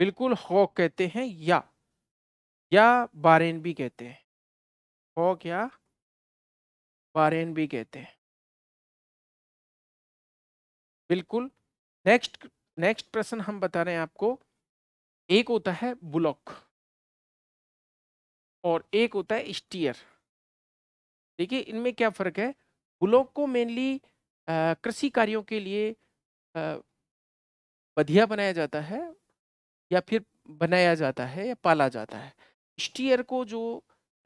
बिल्कुल हॉक कहते हैं या या बारेन भी कहते हैं हॉक या बारेन भी कहते हैं बिल्कुल नेक्स्ट नेक्स्ट प्रश्न हम बता रहे हैं आपको एक होता है ब्लॉक और एक होता है स्टीयर देखिए इनमें क्या फ़र्क है ब्लॉक को मेनली कृषि कार्यों के लिए बधिया बनाया जाता है या फिर बनाया जाता है या पाला जाता है स्टीयर को जो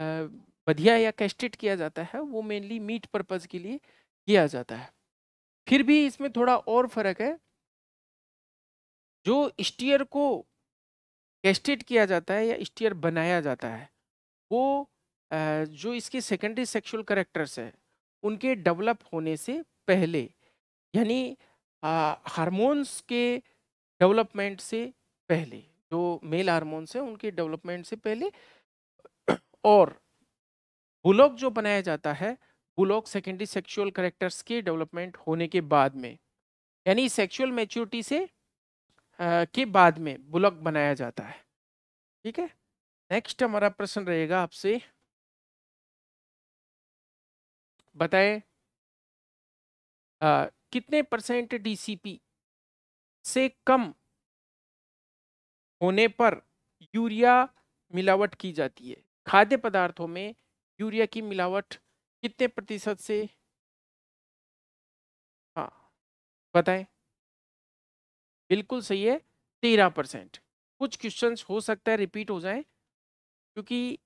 बधिया या कैस्टेट किया जाता है वो मेनली मीट पर्पज़ के लिए किया जाता है फिर भी इसमें थोड़ा और फ़र्क है जो स्टीयर को कैस्टेट किया जाता है या स्टीयर बनाया जाता है वो जो इसके सेकेंडरी सेक्सुअल करेक्टर्स है उनके डेवलप होने से पहले यानी हार्मोन्स के डेवलपमेंट से पहले जो मेल हारमोन हैं उनके डेवलपमेंट से पहले और बुलॉक जो बनाया जाता है बुलॉक सेकेंडरी सेक्सुअल करेक्टर्स के डेवलपमेंट होने के बाद में यानी सेक्सुअल मेच्योरिटी से आ, के बाद में बुलॉक बनाया जाता है ठीक है नेक्स्ट हमारा प्रश्न रहेगा आपसे बताएं कितने परसेंट डीसीपी से कम होने पर यूरिया मिलावट की जाती है खाद्य पदार्थों में यूरिया की मिलावट कितने प्रतिशत से हाँ बताएं बिल्कुल सही है तेरह परसेंट कुछ क्वेश्चन हो सकता है रिपीट हो जाए क्योंकि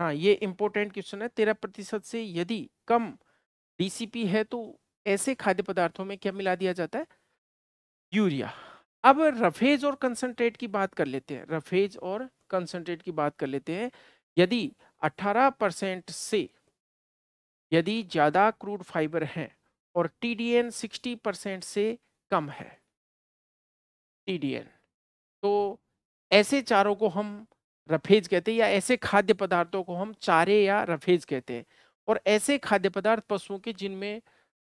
हाँ ये इम्पोर्टेंट क्वेश्चन है तेरह प्रतिशत से यदि कम डीसीपी है तो ऐसे खाद्य पदार्थों में क्या मिला दिया जाता है यूरिया अब रफेज और कंसनट्रेट की बात कर लेते हैं रफेज और कंसनट्रेट की बात कर लेते हैं यदि 18 परसेंट से यदि ज़्यादा क्रूड फाइबर हैं और T D N sixty percent से कम है टी डी एन तो ऐसे चारों को हम रफेज कहते हैं या ऐसे खाद्य पदार्थों को हम चारे या रफेज कहते हैं और ऐसे खाद्य पदार्थ पशुओं के जिनमें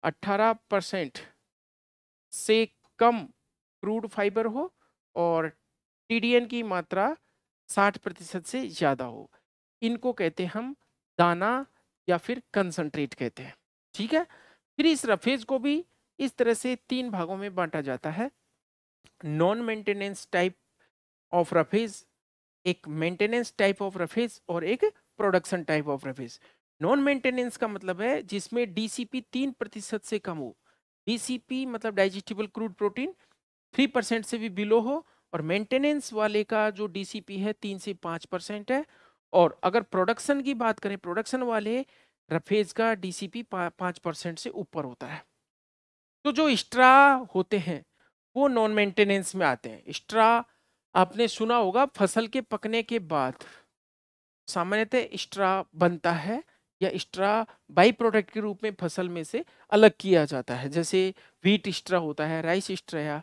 18 परसेंट से कम क्रूड फाइबर हो और टीडीएन की मात्रा 60 प्रतिशत से ज़्यादा हो इनको कहते हम दाना या फिर कंसनट्रेट कहते हैं ठीक है फिर इस रफेज को भी इस तरह से तीन भागों में बांटा जाता है non maintenance type of roughage एक मेंटेनेंस टाइप ऑफ रफेज और एक production type of roughage non maintenance का मतलब है जिसमें डीसीपी तीन प्रतिशत से कम हो डीसीपी मतलब digestible crude protein three percent से भी बिलो हो और मेंटेनेंस वाले का जो डीसीपी है तीन से पाँच परसेंट है और अगर प्रोडक्शन की बात करें प्रोडक्शन वाले रफेज का डीसीपी पाँच परसेंट से ऊपर होता है तो जो एक्स्ट्रा होते हैं वो नॉन मेंटेनेंस में आते हैं एक्स्ट्रा आपने सुना होगा फसल के पकने के बाद सामान्यतः एक्स्ट्रा बनता है या एक्स्ट्रा बाई प्रोडक्ट के रूप में फसल में से अलग किया जाता है जैसे व्हीट एक्स्ट्रा होता है राइस एक्स्ट्रा या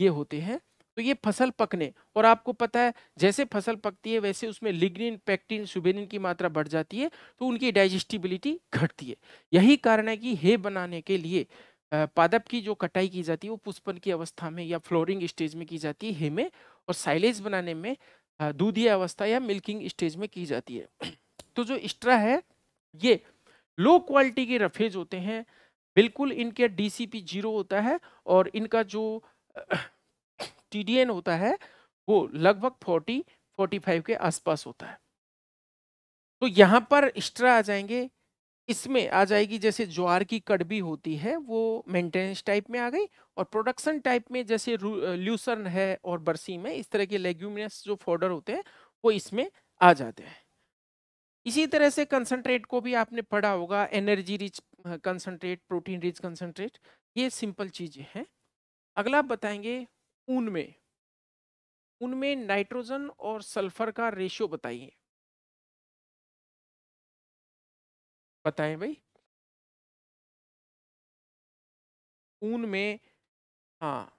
ये होते हैं तो ये फसल पकने और आपको पता है जैसे फसल पकती है वैसे उसमें लिग्निन पैक्टिन सुबेनिन की मात्रा बढ़ जाती है तो उनकी डाइजेस्टिबिलिटी घटती है यही कारण है कि हे बनाने के लिए पादप की जो कटाई की जाती है वो पुष्पन की अवस्था में या फ्लोरिंग स्टेज में की जाती है हे में और साइलेज बनाने में दूधी अवस्था या मिल्किंग स्टेज में की जाती है तो जो एक्स्ट्रा है ये लो क्वालिटी के रफेज होते हैं बिल्कुल इनके पी जीरो होता है और इनका जो टी होता है वो लगभग फोर्टी फोर्टी फाइव के आसपास होता है तो यहाँ पर एक्स्ट्रा आ जाएंगे इसमें आ जाएगी जैसे ज्वार की कड़बी होती है वो मेंटेनेंस टाइप में आ गई और प्रोडक्शन टाइप में जैसे ल्यूसर्न है और बरसीम है इस तरह के लेग्यूमिनस जो फोडर होते हैं वो इसमें आ जाते हैं इसी तरह से कंसनट्रेट को भी आपने पढ़ा होगा energy rich concentrate protein rich concentrate ये सिंपल चीज़ें हैं अगला आप बताएंगे ऊन में ऊन में नाइट्रोजन और सल्फर का रेशियो बताइए बताएं भाई ऊन में हाँ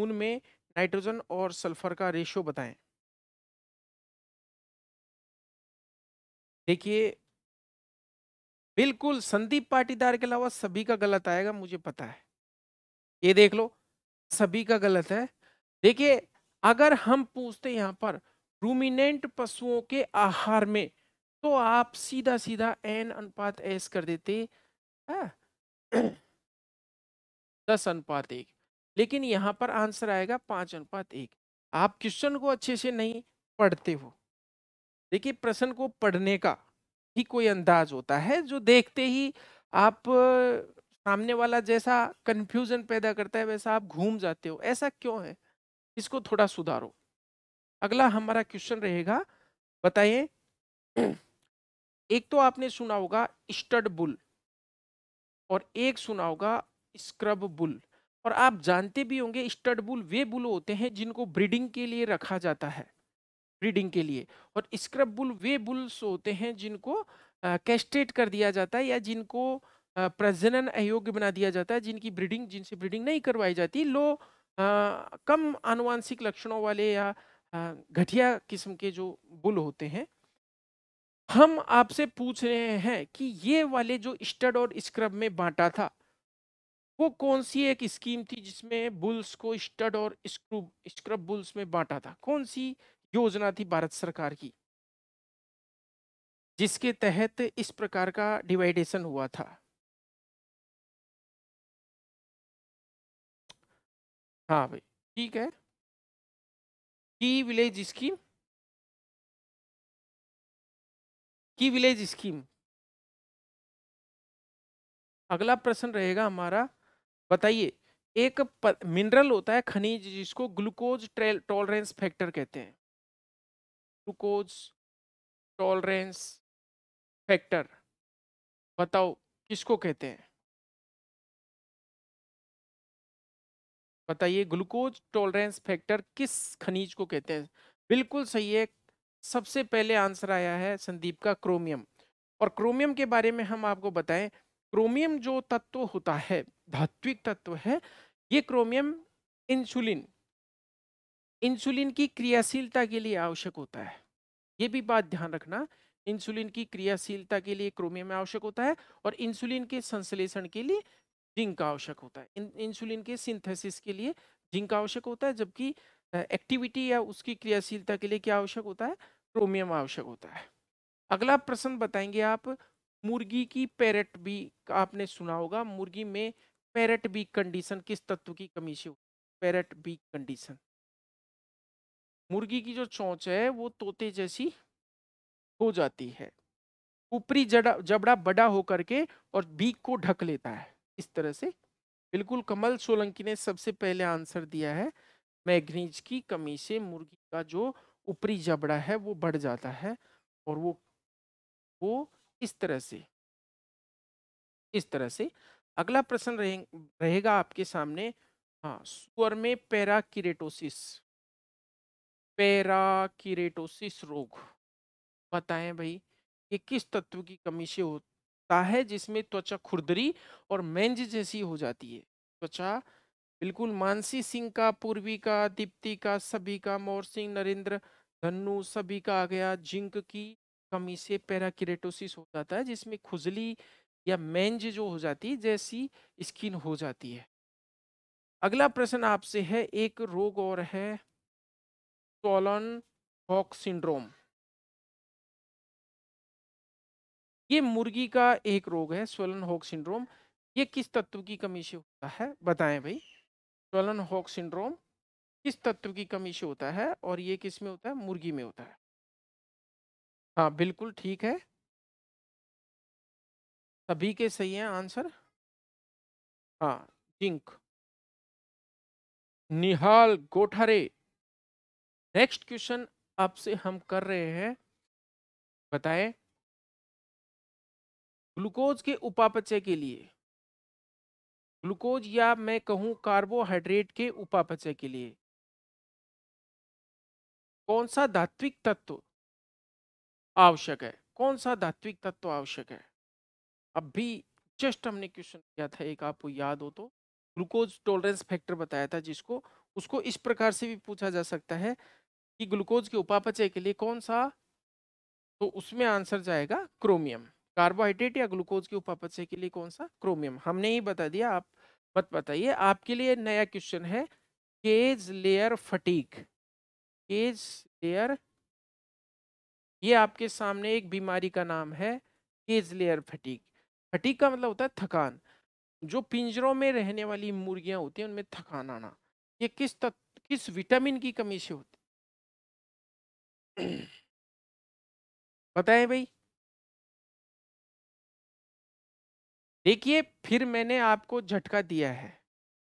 ऊन में नाइट्रोजन और सल्फर का रेशियो बताएं देखिए बिल्कुल संदीप पाटीदार के अलावा सभी का गलत आएगा मुझे पता है ये देख लो सभी का गलत है देखिए अगर हम पूछते यहाँ पर रूमिनेंट पशुओं के आहार में तो आप सीधा सीधा एन अनुपात एस कर देते है? हाँ। दस अनुपात एक लेकिन यहाँ पर आंसर आएगा पाँच अनुपात एक आप क्वेश्चन को अच्छे से नहीं पढ़ते हो देखिए प्रश्न को पढ़ने का ही कोई अंदाज होता है जो देखते ही आप सामने वाला जैसा कंफ्यूजन पैदा करता है वैसा आप घूम जाते हो ऐसा क्यों है इसको थोड़ा सुधारो अगला हमारा क्वेश्चन रहेगा बताइए एक तो आपने सुना होगा स्टड बुल और एक सुना होगा स्क्रब बुल और आप जानते भी होंगे स्टड बुल वे बुल होते हैं जिनको ब्रीडिंग के लिए रखा जाता है ब्रीडिंग के लिए और स्क्रब बुल वे बुल्स होते हैं जिनको कैस्ट्रेट कर दिया जाता है या जिनको प्रजनन अयोग्य बना दिया जाता है जिनकी ब्रीडिंग जिनसे ब्रीडिंग नहीं करवाई जाती लो आ, कम आनुवांशिक लक्षणों वाले या घटिया किस्म के जो बुल होते हैं हम आपसे पूछ रहे हैं कि ये वाले जो स्टड और स्क्रब में बांटा था वो कौन सी एक स्कीम थी जिसमें बुल्स को स्टड और स्क्रब स्क्रब बुल्स में बांटा था कौन सी योजना थी भारत सरकार की जिसके तहत इस प्रकार का डिवाइडेशन हुआ था हाँ भाई ठीक है की विलेज स्कीम की विलेज स्कीम अगला प्रश्न रहेगा हमारा बताइए एक मिनरल होता है खनिज जिसको ग्लूकोज टॉलरेंस फैक्टर कहते हैं ग्लूकोज टॉलरेंस फैक्टर बताओ किसको कहते हैं बताइए ग्लूकोज टॉलरेंस फैक्टर किस खनिज को कहते हैं बिल्कुल सही है सबसे पहले आंसर आया है संदीप का क्रोमियम और क्रोमियम के बारे में हम आपको बताएं क्रोमियम जो तत्व होता है धात्विक तत्व है ये क्रोमियम इंसुलिन इंसुलिन की क्रियाशीलता के लिए आवश्यक होता है ये भी बात ध्यान रखना इंसुलिन की क्रियाशीलता के लिए क्रोमियम आवश्यक होता है और इंसुलिन के संश्लेषण के लिए जिंक का आवश्यक होता है इंसुलिन के सिंथेसिस के लिए जिंक का आवश्यक होता है जबकि एक्टिविटी या उसकी क्रियाशीलता के लिए क्या आवश्यक होता है क्रोमियम आवश्यक होता है अगला प्रश्न बताएंगे आप मुर्गी की पैरेट भी आपने सुना होगा मुर्गी में पैरेट बी कंडीशन किस तत्व की कमी से होती है पैरट बी कंडीशन मुर्गी की जो चोंच है वो तोते जैसी हो जाती है ऊपरी जबड़ा बड़ा होकर के और बीक को ढक लेता है इस तरह से बिल्कुल कमल सोलंकी ने सबसे पहले आंसर दिया है मैग्नीज की कमी से मुर्गी का जो ऊपरी जबड़ा है वो बढ़ जाता है और वो वो इस तरह से इस तरह से अगला प्रश्न रहे, रहेगा आपके सामने हाँ सुअर में पैराकिरेटोसिस पैराकिरेटोसिस रोग बताएं भाई ये किस तत्व की कमी से हो, होता है जिसमें त्वचा खुरदरी और मेंज जैसी हो जाती है त्वचा बिल्कुल मानसी सिंह का पूर्वी का दीप्ति का सभी का मोर सिंह नरेंद्र धनु सभी का आ गया जिंक की कमी से पैराकिरेटोसिस हो जाता है जिसमें खुजली या मेंज जो हो जाती है जैसी स्किन हो जाती है अगला प्रश्न आपसे है एक रोग और है सोलन हॉक सिंड्रोम ये मुर्गी का एक रोग है स्वलन हॉक सिंड्रोम ये किस तत्व की कमी से होता है बताएं भाई स्वलन हॉक सिंड्रोम किस तत्व की कमी से होता है और ये किस में होता है मुर्गी में होता है हाँ बिल्कुल ठीक है सभी के सही है आंसर हाँ zinc Nihal Gothare next question आपसे हम कर रहे हैं बताएं ग्लूकोज के उपापचय के लिए ग्लूकोज या मैं कहूं कार्बोहाइड्रेट के उपापचय के लिए कौन सा धात्विक तत्व आवश्यक है कौन सा धात्विक तत्व आवश्यक है अब भी जस्ट हमने क्वेश्चन किया था एक आपको याद हो तो ग्लूकोज टॉलरेंस फैक्टर बताया था जिसको उसको इस प्रकार से भी पूछा जा सकता है कि ग्लूकोज के उपापचय के लिए कौन सा तो उसमें आंसर जाएगा क्रोमियम कार्बोहाइड्रेट या ग्लूकोज के उपापचय के लिए कौन सा क्रोमियम हमने ही बता दिया आप मत बताइए आपके लिए नया क्वेश्चन है cage layer fatigue cage layer ये आपके सामने एक बीमारी का नाम है केज लेयर फटीक फटीक का मतलब होता है थकान जो पिंजरों में रहने वाली मुर्गियां होती हैं उनमें थकान आना ये किस तत्व किस विटामिन की कमी से होती बताएं भाई देखिए फिर मैंने आपको झटका दिया है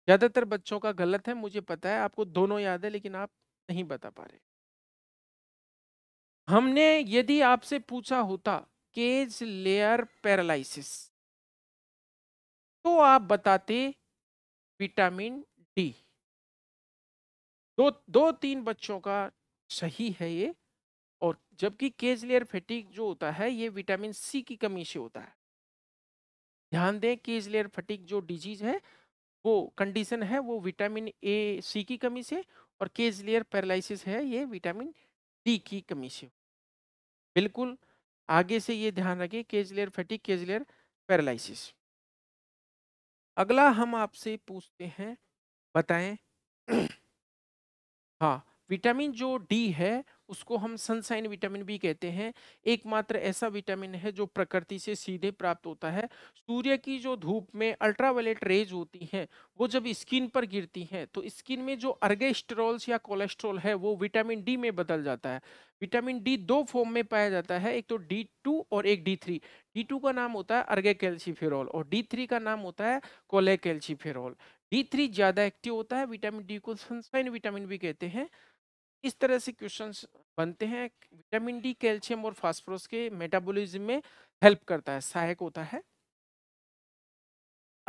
ज़्यादातर बच्चों का गलत है मुझे पता है आपको दोनों याद है लेकिन आप नहीं बता पा रहे हमने यदि आपसे पूछा होता केज लेयर पैरालिसिस तो आप बताते विटामिन डी दो दो तीन बच्चों का सही है ये और जबकि केज लेयर फैटिक जो होता है ये विटामिन सी की कमी से होता है ध्यान दें कि इस लेयर फटिक जो डिजीज है वो कंडीशन है वो विटामिन ए सी की कमी से और केज लेयर पैरालिसिस है ये विटामिन डी की कमी से बिल्कुल आगे से ये ध्यान रखें cage layer fatigue cage layer paralysis अगला हम आपसे पूछते हैं बताएं हाँ विटामिन जो डी है उसको हम सनसाइन विटामिन भी कहते हैं एकमात्र ऐसा विटामिन है जो प्रकृति से सीधे प्राप्त होता है सूर्य की जो धूप में अल्ट्रावायलेट रेज होती हैं वो जब स्किन पर गिरती हैं तो स्किन में जो अर्गेस्ट्रॉल्स या कोलेस्ट्रॉल है वो विटामिन डी में बदल जाता है विटामिन डी दो फॉर्म में पाया जाता है एक तो डी टू और एक डी थ्री डी टू का नाम होता है अर्गे कैल्सीफेरॉल और डी थ्री का नाम होता है कोले कैल्सीफेरॉल डी थ्री ज़्यादा एक्टिव होता है विटामिन डी को सनसाइन विटामिन भी कहते हैं इस तरह से क्वेश्चंस बनते हैं विटामिन डी कैल्शियम और फास्फोरस के मेटाबॉलिज्म में हेल्प करता है सहायक होता है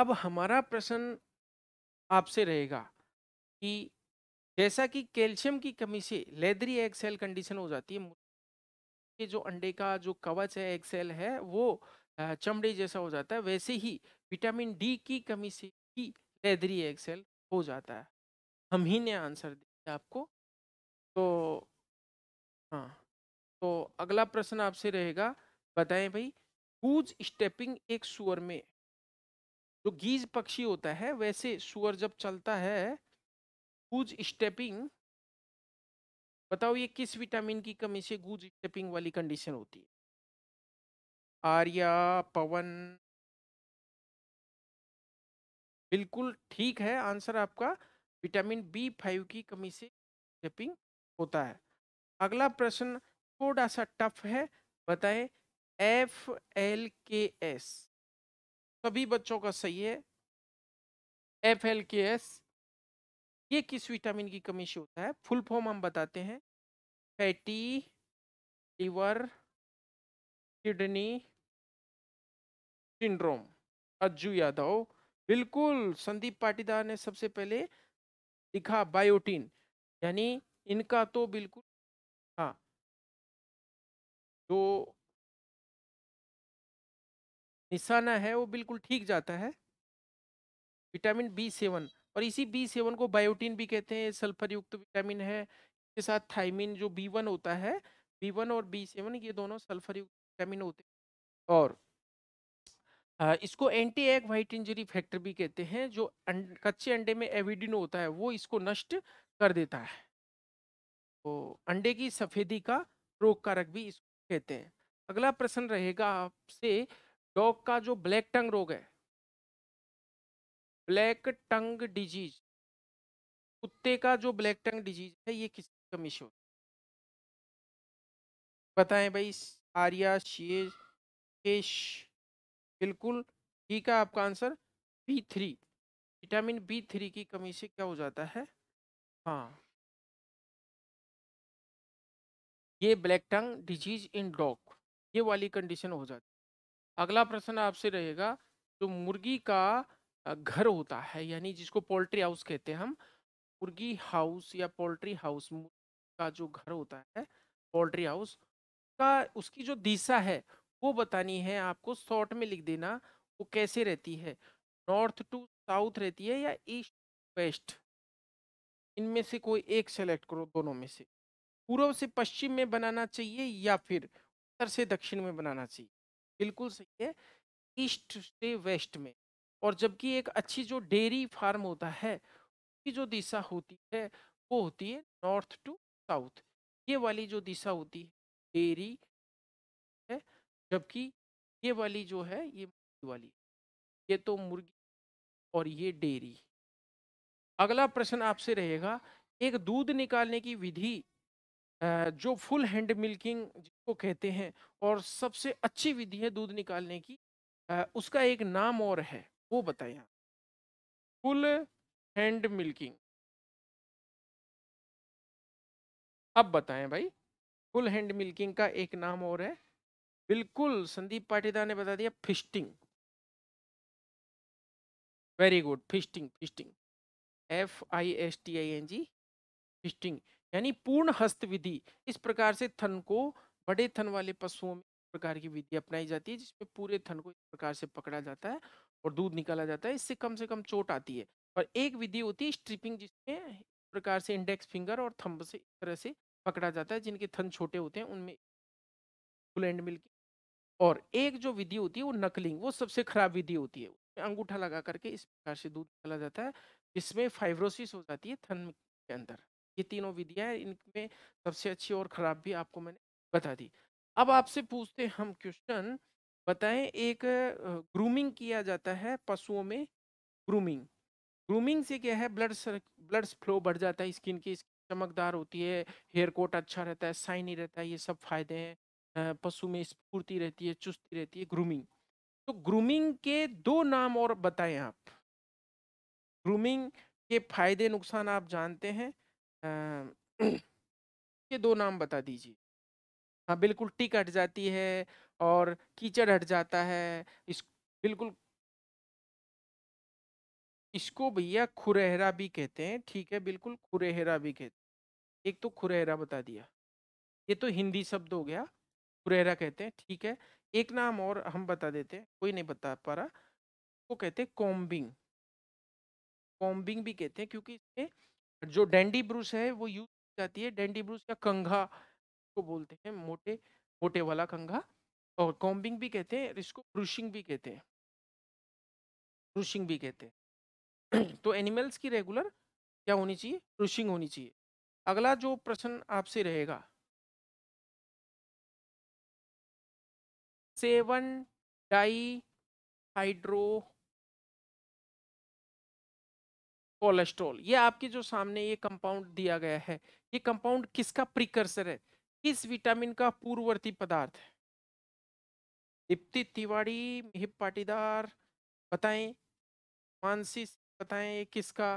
अब हमारा प्रश्न आपसे रहेगा कि जैसा कि कैल्शियम की कमी से लेदरी एग सेल कंडीशन हो जाती है जो अंडे का जो कवच है एग सेल है वो चमड़े जैसा हो जाता है वैसे ही विटामिन डी की कमी से ही लेदरी एग सेल हो जाता है हम ही ने आंसर दिया आपको तो हाँ तो अगला प्रश्न आपसे रहेगा बताएं भाई गूज स्टेपिंग एक सुअर में जो गीज पक्षी होता है वैसे सुअर जब चलता है गूज स्टेपिंग बताओ ये किस विटामिन की कमी से गूज स्टेपिंग वाली कंडीशन होती है आर्या पवन बिल्कुल ठीक है आंसर आपका विटामिन बी फाइव की कमी से स्टेपिंग होता है अगला प्रश्न थोड़ा सा टफ है बताएं एफ एल के एस सभी बच्चों का सही है एफ एल के एस ये किस विटामिन की कमी से होता है फुल फॉर्म हम बताते हैं fatty liver kidney syndrome Ajju Yadav बिल्कुल संदीप पाटीदार ने सबसे पहले लिखा बायोटिन यानी इनका तो बिल्कुल हाँ जो निशाना है वो बिल्कुल ठीक जाता है विटामिन बी सेवन और इसी बी सेवन को बायोटिन भी कहते हैं सल्फर युक्त विटामिन है इसके साथ थाइमिन जो बी वन होता है बी वन और बी सेवन ये दोनों सल्फर युक्त विटामिन होते हैं और इसको anti egg white injury factor भी कहते हैं जो अं, कच्चे अंडे में एविडिन होता है वो इसको नष्ट कर देता है तो अंडे की सफेदी का रोग कारक भी इसको कहते हैं अगला प्रश्न रहेगा आपसे डॉग का जो ब्लैक टंग रोग है ब्लैक टंग डिजीज कुत्ते का जो ब्लैक टंग डिजीज है ये किस कमी से बताएं भाई आर्या शेष केश बिल्कुल ठीक है आपका answer B three vitamin B three की कमी से क्या हो जाता है हाँ ये black tongue disease in dog ये वाली कंडीशन हो जाती है अगला प्रश्न आपसे रहेगा जो मुर्गी का घर होता है यानी जिसको पोल्ट्री हाउस कहते हैं हम मुर्गी हाउस या पोल्ट्री हाउस का जो घर होता है पोल्ट्री हाउस का उसकी जो दिशा है वो बतानी है आपको शॉर्ट में लिख देना वो कैसे रहती है नॉर्थ टू साउथ रहती है या ईस्ट वेस्ट इनमें से कोई एक सेलेक्ट करो दोनों में से पूर्व से पश्चिम में बनाना चाहिए या फिर उत्तर से दक्षिण में बनाना चाहिए बिल्कुल सही है ईस्ट से वेस्ट में और जबकि एक अच्छी जो डेयरी फार्म होता है उसकी जो दिशा होती है वो होती है नॉर्थ टू साउथ ये वाली जो दिशा होती है डेयरी है जबकि ये वाली जो है ये मुर्गी वाली ये तो मुर्गी और ये डेयरी अगला प्रश्न आपसे रहेगा एक दूध निकालने की विधि जो फुल हैंड मिल्किंग जिसको कहते हैं और सबसे अच्छी विधि है दूध निकालने की उसका एक नाम और है वो बताइए फुल हैंड मिल्किंग अब बताएं भाई फुल हैंड मिल्किंग का एक नाम और है बिल्कुल संदीप पाटीदार ने बता दिया fisting very good fisting fisting F I S T I N G fisting यानी पूर्ण हस्त विधि इस प्रकार से थन को बड़े थन वाले पशुओं में प्रकार की विधि अपनाई जाती है जिसमें पूरे थन को इस प्रकार से पकड़ा जाता है और दूध निकाला जाता है इससे कम से कम चोट आती है और एक विधि होती है स्ट्रिपिंग जिसमें इस प्रकार से इंडेक्स फिंगर और थंब से इस तरह से पकड़ा जाता है जिनके थन छोटे होते हैं उनमें फुल एंड मिल्क और एक जो विधि होती है वो नकलिंग वो सबसे खराब विधि होती है उसमें अंगूठा लगा करके इस प्रकार से दूध निकाला जाता है जिसमें फाइब्रोसिस हो जाती है थन के अंदर ये तीनों विधियाँ हैं इनमें सबसे अच्छी और ख़राब भी आपको मैंने बता दी अब आपसे पूछते हम क्वेश्चन बताएं एक ग्रूमिंग किया जाता है पशुओं में ग्रूमिंग ग्रूमिंग से क्या है ब्लड ब्लड फ्लो बढ़ जाता है स्किन की चमकदार होती है हेयर कोट अच्छा रहता है साइनी रहता है ये सब फायदे हैं पशु में स्फूर्ति रहती है चुस्ती रहती है ग्रूमिंग तो ग्रूमिंग के दो नाम और बताएं आप ग्रूमिंग के फायदे नुकसान आप जानते हैं ये दो नाम बता दीजिए। हाँ, बिल्कुल टिक हट जाती है और कीचड़ हट जाता है। इस बिल्कुल इसको भैया खुरहरा भी कहते हैं, ठीक है, बिल्कुल खुरहरा भी कहते हैं। एक तो खुरहरा बता दिया। ये तो हिंदी शब्द हो गया, खुरहरा कहते हैं, ठीक है। एक नाम और हम बता देते हैं, कोई नहीं बता पा रहा, वो कहते हैं कॉम्बिंग। कॉम्बिंग भी कहते हैं क्योंकि इसमें जो डेंडी ब्रूस है वो यूज की जाती है डेंडी ब्रूस या कंघा को बोलते हैं मोटे मोटे वाला कंघा और कॉम्बिंग भी कहते हैं इसको ब्रूशिंग भी कहते हैं ब्रूशिंग भी कहते हैं तो एनिमल्स की रेगुलर क्या होनी चाहिए ब्रूशिंग होनी चाहिए अगला जो प्रश्न आपसे रहेगा सेवन डाई हाइड्रो कोलेस्ट्रॉल ये आपके जो सामने ये कंपाउंड दिया गया है ये कंपाउंड किसका प्रिकर्सर है किस विटामिन का पूर्ववर्ती पदार्थ है दीप्ति तिवाड़ी हिप पाटीदार बताएं मानसी बताएं ये किसका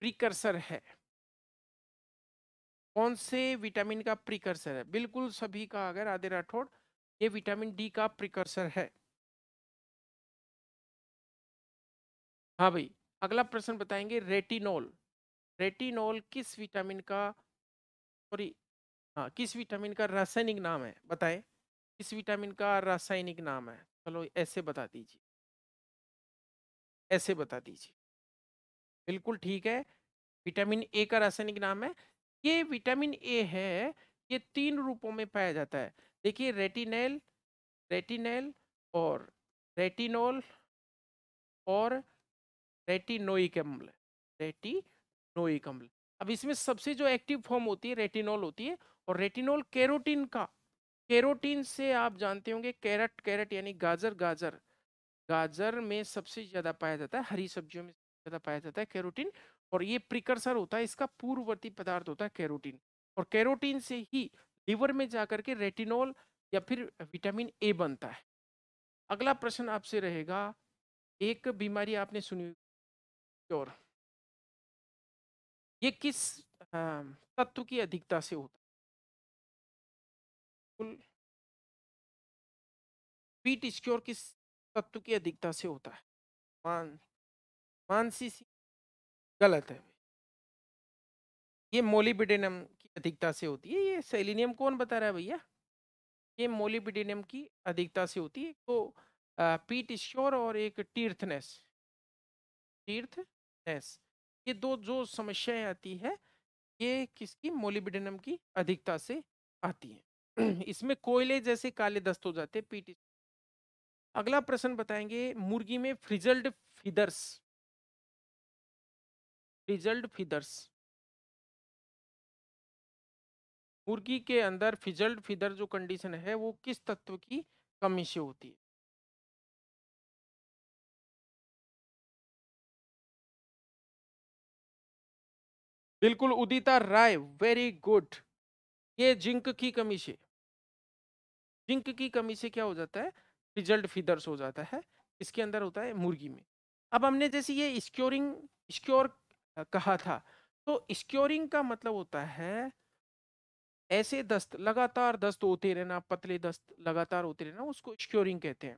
प्रिकर्सर है कौन से विटामिन का प्रिकर्सर है बिल्कुल सभी का अगर आधे राठौड़ ये विटामिन डी का प्रिकर्सर है हाँ भाई अगला प्रश्न बताएंगे रेटिनोल रेटिनोल किस विटामिन का सॉरी हाँ किस विटामिन का रासायनिक नाम है बताएं किस विटामिन का रासायनिक नाम है चलो ऐसे बता दीजिए ऐसे बता दीजिए बिल्कुल ठीक है विटामिन ए का रासायनिक नाम है ये विटामिन ए है ये तीन रूपों में पाया जाता है देखिए रेटिनेल रेटिनेल और रेटिनोल और रेटिनोइक अम्ल रेटिनोइक अम्ल अब इसमें सबसे जो एक्टिव फॉर्म होती है रेटिनॉल होती है और रेटिनॉल कैरोटीन का कैरोटीन से आप जानते होंगे कैरेट कैरेट यानी गाजर गाजर गाजर में सबसे ज़्यादा पाया जाता है हरी सब्जियों में ज़्यादा पाया जाता है कैरोटीन और ये प्रिकर्सर होता है इसका पूर्ववर्ती पदार्थ होता है कैरोटीन और कैरोटीन से ही लिवर में जा करके रेटिनॉल या फिर विटामिन ए बनता है अगला प्रश्न आपसे रहेगा एक बीमारी आपने सुनी प्योर ये किस तत्व की अधिकता से होता है स्क्योर किस तत्व की अधिकता से होता है मान मानसी गलत है ये मोलिबिडेनियम की अधिकता से होती है ये सेलिनियम कौन बता रहा है भैया ये मोलिबिडेनियम की अधिकता से होती है तो पीट श्योर और एक तीर्थनेस तीर्थ लेस ये दो जो समस्याएं आती है ये किसकी मोलिबिडेनम की अधिकता से आती है इसमें कोयले जैसे काले दस्त हो जाते हैं पीटी अगला प्रश्न बताएंगे मुर्गी में फ्रिजल्ड फिदर्स फ्रिजल्ड फिदर्स मुर्गी के अंदर फिजल्ड फिदर जो कंडीशन है वो किस तत्व की कमी से होती है बिल्कुल उदिता राय वेरी गुड ये जिंक की कमी से जिंक की कमी से क्या हो जाता है रिजल्ट फिदर्स हो जाता है इसके अंदर होता है मुर्गी में अब हमने जैसे ये स्क्योरिंग स्क्योर कहा था तो स्क्योरिंग का मतलब होता है ऐसे दस्त लगातार दस्त होते रहना पतले दस्त लगातार होते रहना उसको स्क्योरिंग कहते हैं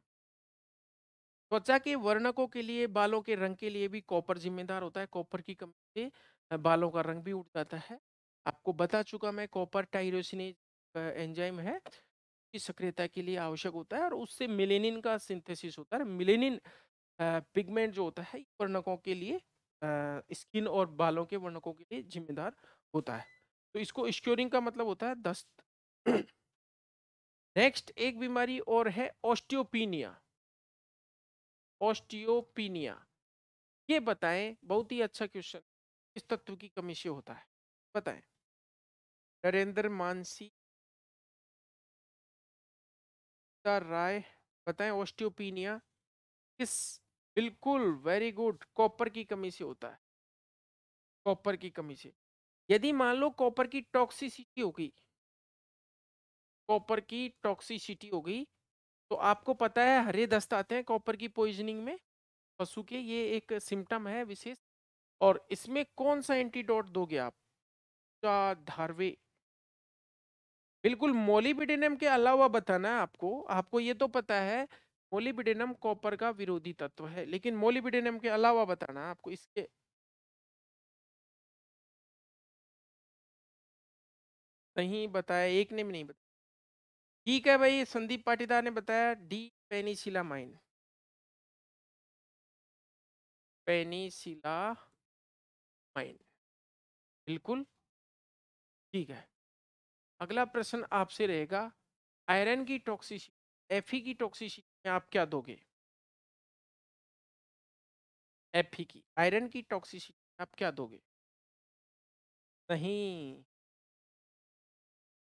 त्वचा के वर्णकों के लिए बालों के रंग के लिए भी कॉपर जिम्मेदार होता है कॉपर की कमी से बालों का रंग भी उड़ जाता है आपको बता चुका मैं कॉपर टाइरोसिनेज एंजाइम है की सक्रियता के लिए आवश्यक होता है और उससे मिलेनिन का सिंथेसिस होता है मिलेनिन पिगमेंट जो होता है वर्णकों के लिए स्किन और बालों के वर्णकों के लिए जिम्मेदार होता है तो इसको स्क्योरिंग का मतलब होता है दस्त नेक्स्ट एक बीमारी और है ऑस्टियोपीनिया ऑस्टियोपीनिया ये बताएं बहुत ही अच्छा क्वेश्चन किस तत्व की कमी से होता है बताएं नरेंद्र मानसी राय बताएं ऑस्टियोपीनिया किस बिल्कुल वेरी गुड कॉपर की कमी से होता है कॉपर की कमी से यदि मान लो कॉपर की टॉक्सिसिटी होगी कॉपर की टॉक्सिसिटी होगी तो आपको पता है हरे दस्त आते हैं कॉपर की पॉइजनिंग में पशु के ये एक सिम्टम है विशेष और इसमें कौन सा एंटीडोट दोगे आप धारवे बिल्कुल मोलिबिडेनम के अलावा बताना है आपको आपको ये तो पता है मोलिबिडेनम कॉपर का विरोधी तत्व है लेकिन मोलिबिडेनम के अलावा बताना है आपको इसके नहीं बताया एक ने भी नहीं बताया ठीक है भाई संदीप पाटीदार ने बताया D penicillamine penicillamine बिल्कुल ठीक है अगला प्रश्न आपसे रहेगा आयरन की टॉक्सिसिटी एफ की टॉक्सिसिटी में आप क्या दोगे एफ की आयरन की टॉक्सिसिटी आप क्या दोगे नहीं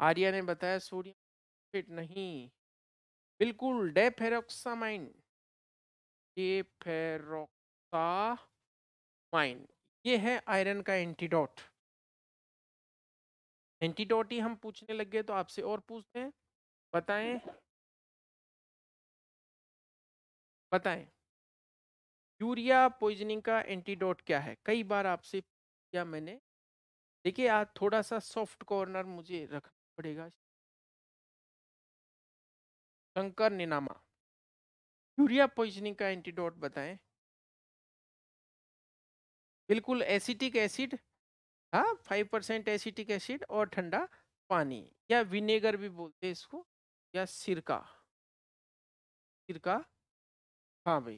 आर्या ने बताया सोडियम नहीं बिल्कुल डेफेरोक्सामाइन डेफेरोक्सामाइन ये है आयरन का एंटीडोट एंटीडोट ही हम पूछने लग गए तो आपसे और पूछते हैं बताएं बताएं यूरिया पॉइजनिंग का एंटीडोट क्या है कई बार आपसे किया मैंने देखिए आज थोड़ा सा सॉफ्ट कॉर्नर मुझे रखना पड़ेगा शंकर निनामा यूरिया पॉइजनिंग का एंटीडोट बताएं बिल्कुल एसिटिक एसिड हाँ फाइव परसेंट एसिटिक एसिड और ठंडा पानी या विनेगर भी बोलते हैं इसको या सिरका सिरका हाँ भाई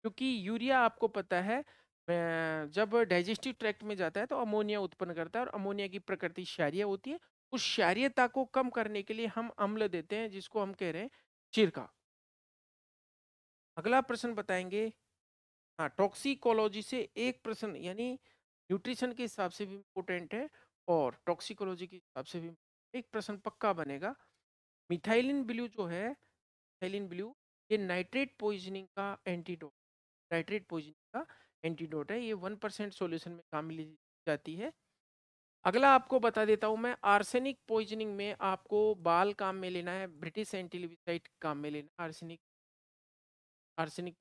क्योंकि यूरिया आपको पता है जब डाइजेस्टिव ट्रैक्ट में जाता है तो अमोनिया उत्पन्न करता है और अमोनिया की प्रकृति क्षारीय होती है उस क्षारीयता को कम करने के लिए हम अम्ल देते हैं जिसको हम कह रहे हैं चिरका अगला प्रश्न बताएंगे हाँ टॉक्सिकोलॉजी से एक प्रश्न यानी न्यूट्रिशन के हिसाब से भी इम्पोर्टेंट है और टॉक्सिकोलॉजी के हिसाब से भी एक प्रश्न पक्का बनेगा मिथाइलिन ब्लू जो है मिथाइलिन ब्लू ये नाइट्रेट पॉइजनिंग का एंटीडोट नाइट्रेट पॉइजनिंग का एंटीडोट है ये वन परसेंट सोल्यूशन में काम ली जाती है अगला आपको बता देता हूँ मैं आर्सेनिक पॉइजनिंग में आपको बाल काम में लेना है ब्रिटिश एंटीलिविसाइट काम में लेना आर्सेनिक आर्सेनिक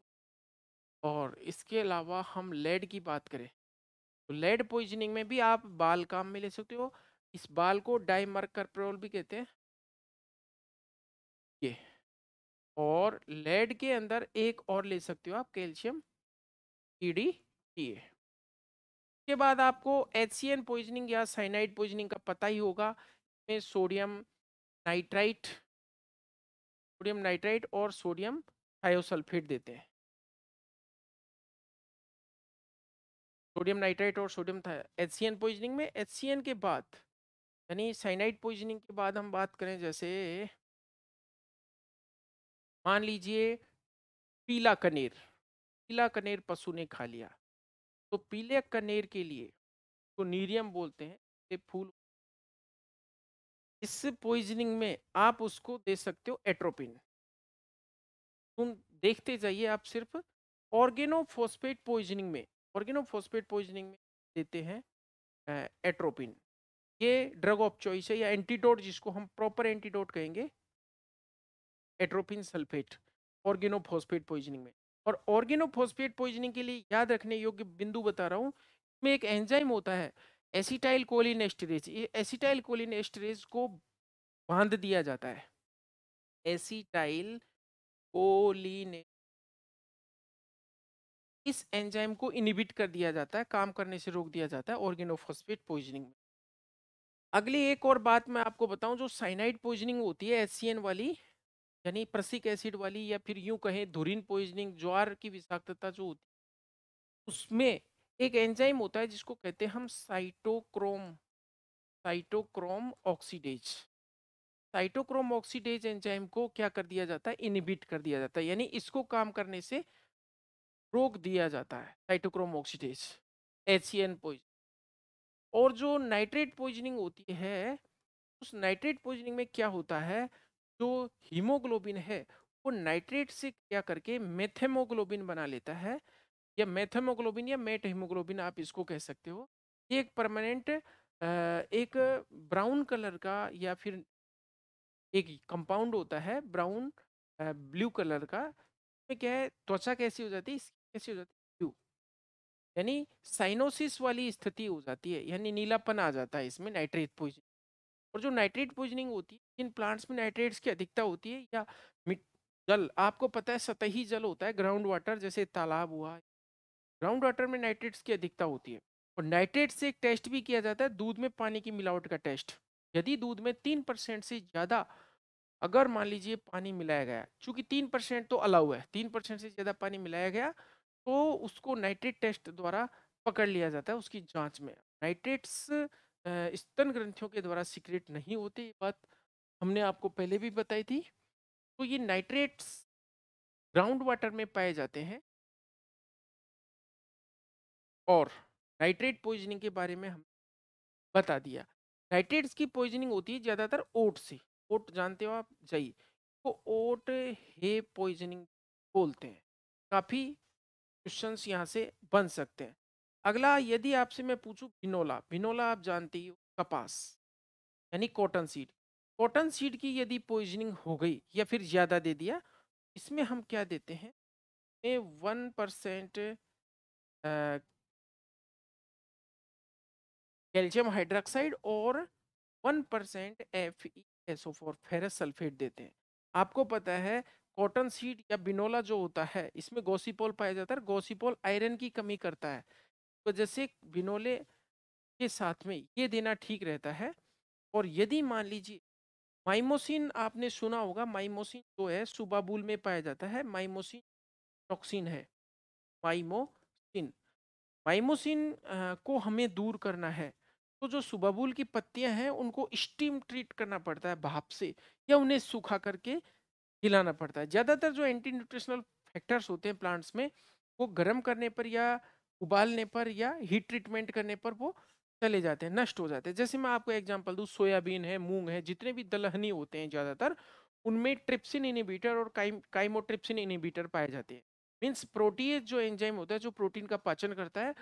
और इसके अलावा हम लेड की बात करें तो लेड पॉइजनिंग में भी आप बाल काम में ले सकते हो इस बाल को डाई प्रोल भी कहते हैं ये और लेड के अंदर एक और ले सकते हो आप कैल्शियम ई डी इसके बाद आपको एच सी एन पॉइजनिंग या साइनाइड पॉइजनिंग का पता ही होगा इसमें सोडियम नाइट्राइट सोडियम नाइट्राइट और सोडियम थायोसल्फेट देते हैं सोडियम नाइट्राइट और सोडियम था एच पॉइजनिंग में एच के बाद यानी साइनाइड पॉइजनिंग के बाद हम बात करें जैसे मान लीजिए पीला कनेर पीला कनेर पशु ने खा लिया तो पीले कनेर के लिए तो नीरियम बोलते हैं ये फूल इस पॉइजनिंग में आप उसको दे सकते हो एट्रोपिन तुम देखते जाइए आप सिर्फ ऑर्गेनोफोस्फेट पॉइजनिंग में ऑर्गेनोफॉस्फेट पॉइजनिंग में देते हैं एट्रोपिन ये ड्रग ऑफ चॉइस है या एंटीडोट जिसको हम प्रॉपर एंटीडोट कहेंगे एट्रोपिन सल्फेट ऑर्गेनोफॉस्फेट पॉइजनिंग में और ऑर्गेनोफॉस्फेट पॉइजनिंग के लिए याद रखने योग्य बिंदु बता रहा हूँ इसमें एक एंजाइम होता है एसिटाइल कोलिन एस्टरेज ये एसिटाइल कोलिन एस्टरेज को बांध दिया जाता है एसिटाइल कोलिन इस एंजाइम को इनिबिट कर दिया जाता है काम करने से रोक दिया जाता है ऑर्गेनोफॉस्फेट पॉइजनिंग में अगली एक और बात मैं आपको बताऊं जो साइनाइड पॉइजनिंग होती है एस वाली यानी प्रसिक एसिड वाली या फिर यूं कहें धुरिन पॉइजनिंग ज्वार की विषाक्तता जो होती है उसमें एक एंजाइम होता है जिसको कहते हैं हम cytochrome cytochrome oxidase cytochrome oxidase enzyme को क्या कर दिया जाता है इनिबिट कर दिया जाता है यानी इसको काम करने से रोक दिया जाता है साइटोक्रोम ऑक्सीडेज एच पॉइजन और जो नाइट्रेट पॉइजनिंग होती है उस नाइट्रेट पॉइजनिंग में क्या होता है जो हीमोग्लोबिन है वो नाइट्रेट से क्या करके मेथेमोग्लोबिन बना लेता है या मेथेमोग्लोबिन या मेट हीमोग्लोबिन आप इसको कह सकते हो ये एक परमानेंट एक ब्राउन कलर का या फिर एक कंपाउंड होता है ब्राउन ब्लू कलर का इसमें क्या है त्वचा कैसी हो जाती है कैसी हो जाती है ब्लू यानी साइनोसिस वाली स्थिति हो जाती है यानी नीलापन आ जाता है इसमें नाइट्रेट पॉइजनिंग और जो नाइट्रेट पोइजनिंग होती है इन प्लांट्स में नाइट्रेट्स की अधिकता होती है या जल आपको पता है सतही जल होता है ग्राउंड वाटर जैसे तालाब हुआ ग्राउंड वाटर में नाइट्रेट्स की अधिकता होती है और नाइट्रेट से एक टेस्ट भी किया जाता है दूध में पानी की मिलावट का टेस्ट यदि दूध में तीन परसेंट से ज़्यादा अगर मान लीजिए पानी मिलाया गया चूंकि तीन परसेंट तो अलाउ है तीन परसेंट से ज़्यादा पानी मिलाया गया तो उसको नाइट्रेट टेस्ट द्वारा पकड़ लिया जाता है उसकी जांच में नाइट्रेट्स स्तन ग्रंथियों के द्वारा सीक्रेट नहीं होते बात हमने आपको पहले भी बताई थी तो ये नाइट्रेट्स ग्राउंड वाटर में पाए जाते हैं और नाइट्रेट पॉइजनिंग के बारे में हम बता दिया नाइट्रेट्स की पॉइजनिंग होती है ज़्यादातर ओट से ओट जानते हो आप जाइए तो ओट हे पॉइजनिंग बोलते हैं काफ़ी क्वेश्चन यहाँ से बन सकते हैं अगला यदि आपसे मैं पूछूं बिनोला बिनोला आप जानते ही कपास यानी कॉटन सीड कॉटन सीड की यदि पॉइजनिंग हो गई या फिर ज़्यादा दे दिया इसमें हम क्या देते हैं वन परसेंट कैल्शियम हाइड्रोक्साइड और one percent F E O four ferrous sulphate देते हैं आपको पता है कॉटन सीड या बिनोला जो होता है इसमें गोसीपोल पाया जाता है गोसीपोल आयरन की कमी करता है वजह तो से बिनोले के साथ में ये देना ठीक रहता है और यदि मान लीजिए माइमोसिन आपने सुना होगा माइमोसिन जो है सुबाबुल में पाया जाता है माइमोसिन टॉक्सिन है माइमोसिन माइमोसिन को हमें दूर करना है तो जो सुबाबुल की पत्तियां हैं उनको स्टीम ट्रीट करना पड़ता है भाप से या उन्हें सूखा करके खिलाना पड़ता है ज़्यादातर जो एंटी न्यूट्रिशनल फैक्टर्स होते हैं प्लांट्स में वो गर्म करने पर या उबालने पर या हीट ट्रीटमेंट करने पर वो चले जाते हैं नष्ट हो जाते हैं जैसे मैं आपको एग्जांपल दूँ सोयाबीन है मूंग है जितने भी दलहनी होते हैं ज़्यादातर उनमें ट्रिप्सिन इनिबीटर और काइम काइमोट्रिप्सिन इनिबीटर पाए जाते हैं मीन्स प्रोटीज जो एंजाइम होता है जो प्रोटीन का पाचन करता है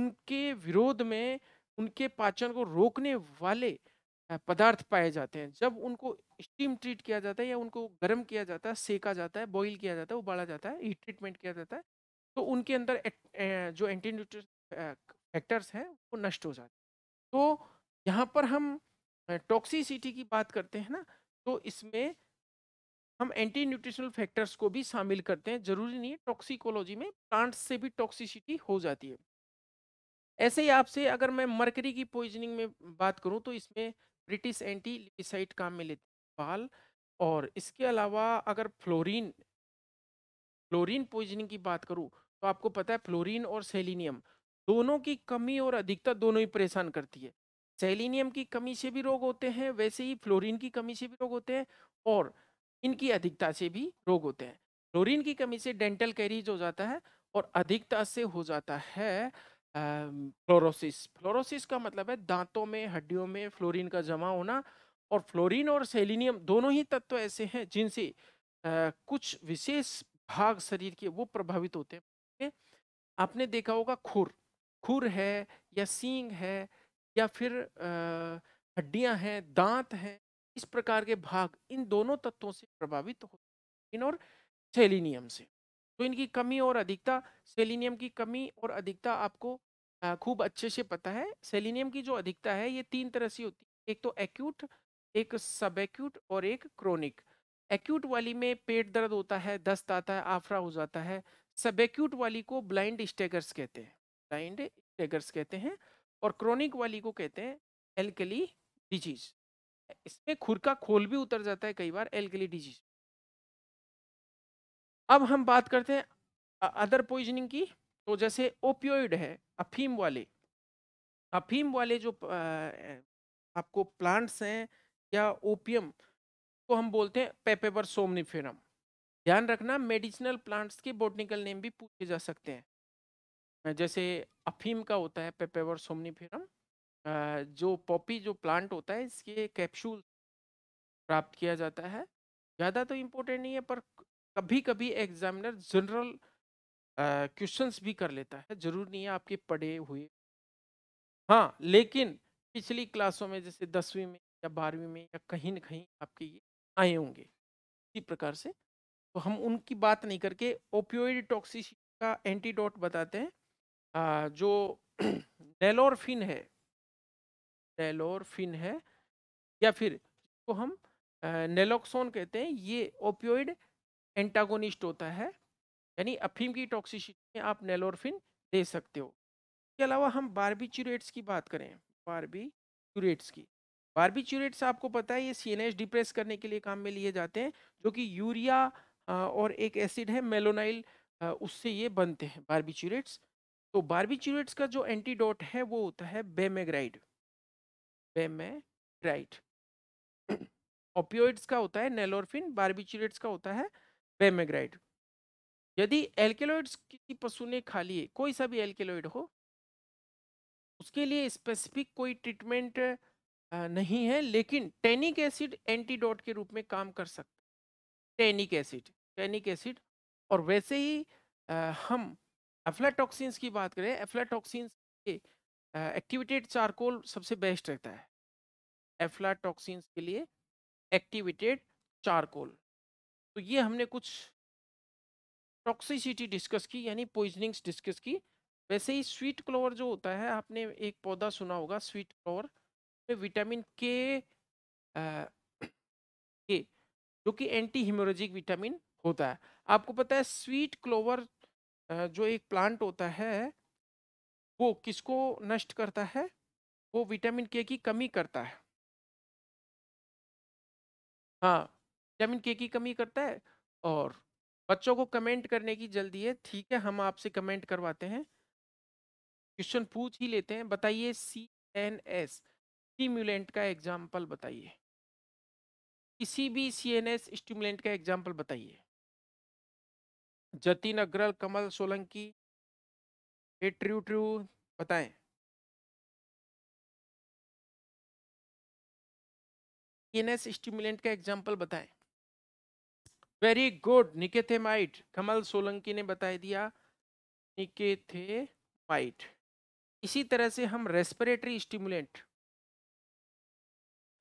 उनके विरोध में उनके पाचन को रोकने वाले पदार्थ पाए जाते हैं जब उनको स्टीम ट्रीट किया जाता है या उनको गर्म किया जाता है सेका जाता है बॉईल किया जाता है उबाला जाता है हीट ट्रीटमेंट किया जाता है तो उनके अंदर एट- जो एंटी न्यूट्र फैक्टर्स हैं वो नष्ट हो जाते हैं तो यहाँ पर हम टॉक्सिसिटी की बात करते हैं ना तो इसमें हम एंटी न्यूट्रिशनल फैक्टर्स को भी शामिल करते हैं जरूरी नहीं है टॉक्सिकोलॉजी में प्लांट्स से भी टॉक्सिसिटी हो जाती है ऐसे ही आपसे अगर मैं मरकरी की पॉइजनिंग में बात करूं तो इसमें ब्रिटिश एंटी लिपिसाइड काम में लेते पाल और इसके अलावा अगर फ्लोरीन फ्लोरीन पॉइजनिंग की बात करूँ तो आपको पता है फ्लोरीन और सेलिनियम दोनों की कमी और अधिकता दोनों ही परेशान करती है सेलिनियम की कमी से भी रोग होते हैं वैसे ही फ्लोरीन की कमी से भी रोग होते हैं और इनकी अधिकता से भी रोग होते हैं फ्लोरीन की कमी से डेंटल कैरीज हो जाता है और अधिकता से हो जाता है फ्लोरोसिस फ्लोरोसिस का मतलब है दांतों में हड्डियों में फ्लोरीन का जमा होना और फ्लोरीन और सेलिनियम दोनों ही तत्व ऐसे हैं जिनसे कुछ विशेष भाग शरीर के वो प्रभावित होते हैं आपने देखा होगा खुर खुर है या सींग है या फिर हड्डियां हैं दांत हैं इस प्रकार के भाग इन दोनों तत्वों से प्रभावित होते हैं और सेलिनियम से तो इनकी कमी और अधिकता सेलिनियम की कमी और अधिकता आपको खूब अच्छे से पता है सेलिनियम की जो अधिकता है ये तीन तरह से होती है एक तो एक्यूट एक सब एक्यूट और एक क्रोनिक एक्यूट वाली में पेट दर्द होता है दस्त आता है आफरा हो जाता है सब एक्यूट वाली को ब्लाइंड स्टेगर्स कहते हैं ब्लाइंड स्टेगर्स कहते हैं और क्रोनिक वाली को कहते हैं एल्कली डिजीज इसमें खुर का खोल भी उतर जाता है कई बार एल्कली डिजीज अब हम बात करते हैं अदर पॉइजनिंग की तो जैसे ओपियोइड है अफीम वाले अफीम वाले जो आपको प्लांट्स हैं या ओपियम को तो हम बोलते हैं पेपेवर सोमनीफेरम ध्यान रखना मेडिसिनल प्लांट्स के बोटनिकल नेम भी पूछे जा सकते हैं जैसे अफीम का होता है पेपेवर सोमनीफेरम जो पॉपी जो प्लांट होता है इसके कैप्सूल प्राप्त किया जाता है ज़्यादा तो इम्पोर्टेंट नहीं है पर कभी कभी एग्जामिनर जनरल क्वेश्चंस भी कर लेता है जरूर नहीं है आपके पढ़े हुए हाँ लेकिन पिछली क्लासों में जैसे दसवीं में या बारहवीं में या कहीं ना कहीं आपके ये आए होंगे इसी प्रकार से तो हम उनकी बात नहीं करके ओपियोइड टॉक्सिसिटी का एंटीडोट बताते हैं आ, जो नेलोरफिन है नेलोरफिन है या फिर तो हम नेलोक्सोन कहते हैं ये ओपियोइड एंटागोनिस्ट होता है यानी अफीम की टॉक्सिसिटी में आप नेलोरफिन दे सकते हो इसके अलावा हम बारबीच्यूरेट्स की बात करें बारबीच्यूरेट्स की बारबीच्यूरेट्स आपको पता है ये सी डिप्रेस करने के लिए काम में लिए जाते हैं जो कि यूरिया और एक एसिड है मेलोनाइल उससे ये बनते हैं बारबीच्यूरेट्स तो बारबीच्यूरेट्स का जो एंटीडोट है वो होता है बेमेग्राइड बेमेग्राइड ओपियोइड्स का होता है नेलोरफिन बारबीच्यूरेट्स का होता है बेमेग्राइड यदि एल्केलॉइड्स किसी पशु ने खा लिए कोई सा भी एल्केलॉइड हो उसके लिए स्पेसिफिक कोई ट्रीटमेंट नहीं है लेकिन टेनिक एसिड एंटीडोट के रूप में काम कर सकता टेनिक एसिड टेनिक एसिड और वैसे ही आ, हम एफ्लाटॉक्सिन्स की बात करें एफ्लाटॉक्सिन्स के एक्टिवेटेड चारकोल सबसे बेस्ट रहता है एफ्लाटॉक्सिन्स के लिए एक्टिवेटेड चारकोल तो ये हमने कुछ टॉक्सिसिटी डिस्कस की यानी पॉइजनिंग्स डिस्कस की वैसे ही स्वीट क्लोवर जो होता है आपने एक पौधा सुना होगा स्वीट क्लोवर में विटामिन के के जो कि एंटी हिमोरेजिक विटामिन होता है आपको पता है स्वीट क्लोवर जो एक प्लांट होता है वो किसको नष्ट करता है वो विटामिन के की कमी करता है हाँ विटामिन के की कमी करता है और बच्चों को कमेंट करने की जल्दी है ठीक है हम आपसे कमेंट करवाते हैं क्वेश्चन पूछ ही लेते हैं बताइए सी एन एस स्टिमुलेंट का एग्जाम्पल बताइए किसी भी सी एन एस स्टिमुलेंट का एग्जाम्पल बताइए जतिन अग्रल कमल सोलंकी ये ट्रू ट्रू बताएं सी एन एस स्टिमुलेंट का एग्जाम्पल बताएं very good nikethamide Kamal Solanki ने बता दिया निकेथे माइट इसी तरह से हम रेस्पिरेटरी स्टिमुलेंट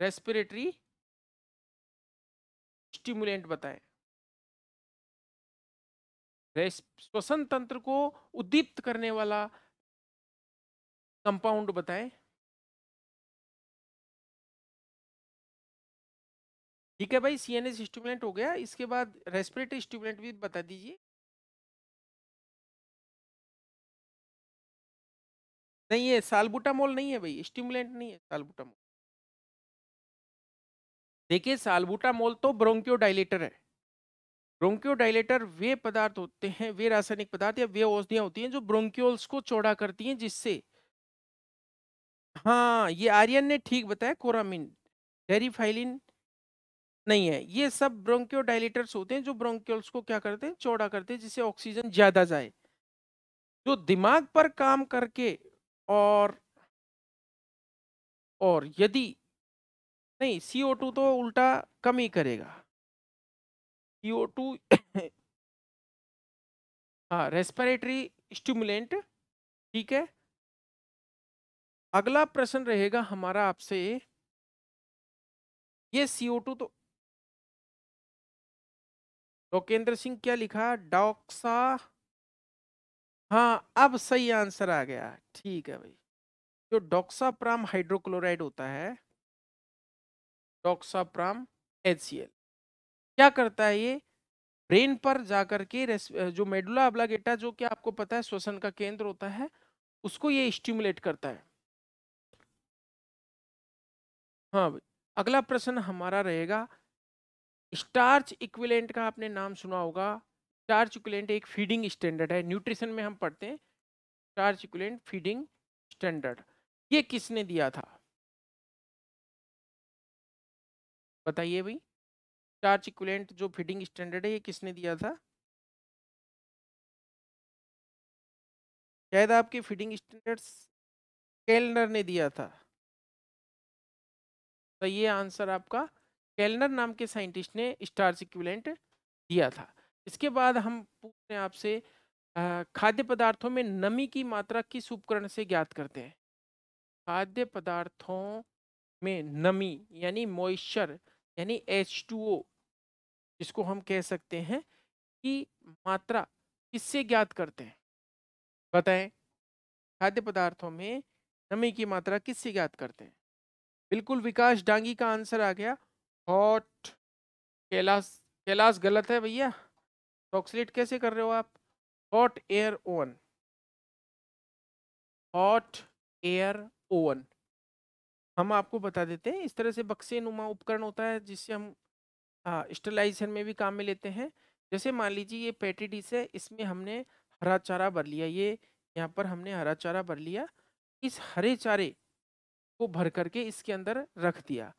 रेस्पिरेटरी स्टिमुलेंट बताएं श्वसन तंत्र को उद्दीप्त करने वाला कंपाउंड बताएं ठीक है भाई सी एन हो गया इसके बाद रेस्पिरेटरी स्टूबुलेंट भी बता दीजिए नहीं ये सालबुटामोल नहीं है भाई स्टिमुलेंट नहीं है सालबुटामोल देखिए सालबुटामोल तो ब्रोंक्योडाइलेटर है ब्रोंक्योडाइलेटर वे पदार्थ होते हैं वे रासायनिक पदार्थ या वे औषधियाँ होती हैं जो ब्रोंक्योल्स को चौड़ा करती हैं जिससे हाँ ये आर्यन ने ठीक बताया कोरामिन डेरीफाइलिन नहीं है ये सब ब्रोंक्योडाइलेटर्स होते हैं जो ब्रोंक्योल्स को क्या करते हैं चौड़ा करते हैं जिससे ऑक्सीजन ज़्यादा जाए जो दिमाग पर काम करके और और यदि नहीं सी ओ टू तो उल्टा कम ही करेगा सी ओ टू हाँ रेस्पिरेटरी स्टिमुलेंट ठीक है अगला प्रश्न रहेगा हमारा आपसे ये सी ओ टू तो लोकेंद्र सिंह क्या लिखा डॉक्सा हाँ अब सही आंसर आ गया ठीक है भाई जो प्राम हाइड्रोक्लोराइड होता है प्राम एच क्या करता है ये ब्रेन पर जाकर के जो मेडुला अब्लागेटा जो कि आपको पता है श्वसन का केंद्र होता है उसको ये स्टिमुलेट करता है हाँ भाई अगला प्रश्न हमारा रहेगा स्टार्च इक्विलेंट का आपने नाम सुना होगा स्टार्च इक्विलेंट एक फीडिंग स्टैंडर्ड है न्यूट्रिशन में हम पढ़ते हैं स्टार्च इक्विलेंट फीडिंग स्टैंडर्ड ये किसने दिया था बताइए भाई स्टार्च इक्विलेंट जो फीडिंग स्टैंडर्ड है ये किसने दिया था शायद आपके फीडिंग स्टैंडर्ड्स केलनर ने दिया था तो ये आंसर आपका कैलनर नाम के साइंटिस्ट ने स्टार इक्विलेंट दिया था इसके बाद हम पूछते हैं आपसे खाद्य पदार्थों में नमी की मात्रा किस उपकरण से ज्ञात करते हैं खाद्य पदार्थों में नमी यानी मॉइस्चर यानी एच टू ओ जिसको हम कह सकते हैं कि मात्रा किससे ज्ञात करते हैं बताएं खाद्य पदार्थों में नमी की मात्रा किससे ज्ञात करते हैं बिल्कुल विकास डांगी का आंसर आ गया हॉट कैलाश कैलाश गलत है भैया टॉक्सलेट कैसे कर रहे हो आप hot air oven hot air oven हम आपको बता देते हैं इस तरह से बक्से नुमा उपकरण होता है जिससे हम हाँ, स्टलाइजेशन में भी काम में लेते हैं जैसे मान लीजिए ये पेटी डिश है इसमें हमने हरा चारा भर लिया ये यहाँ पर हमने हरा चारा भर लिया इस हरे चारे को भर करके इसके अंदर रख दिया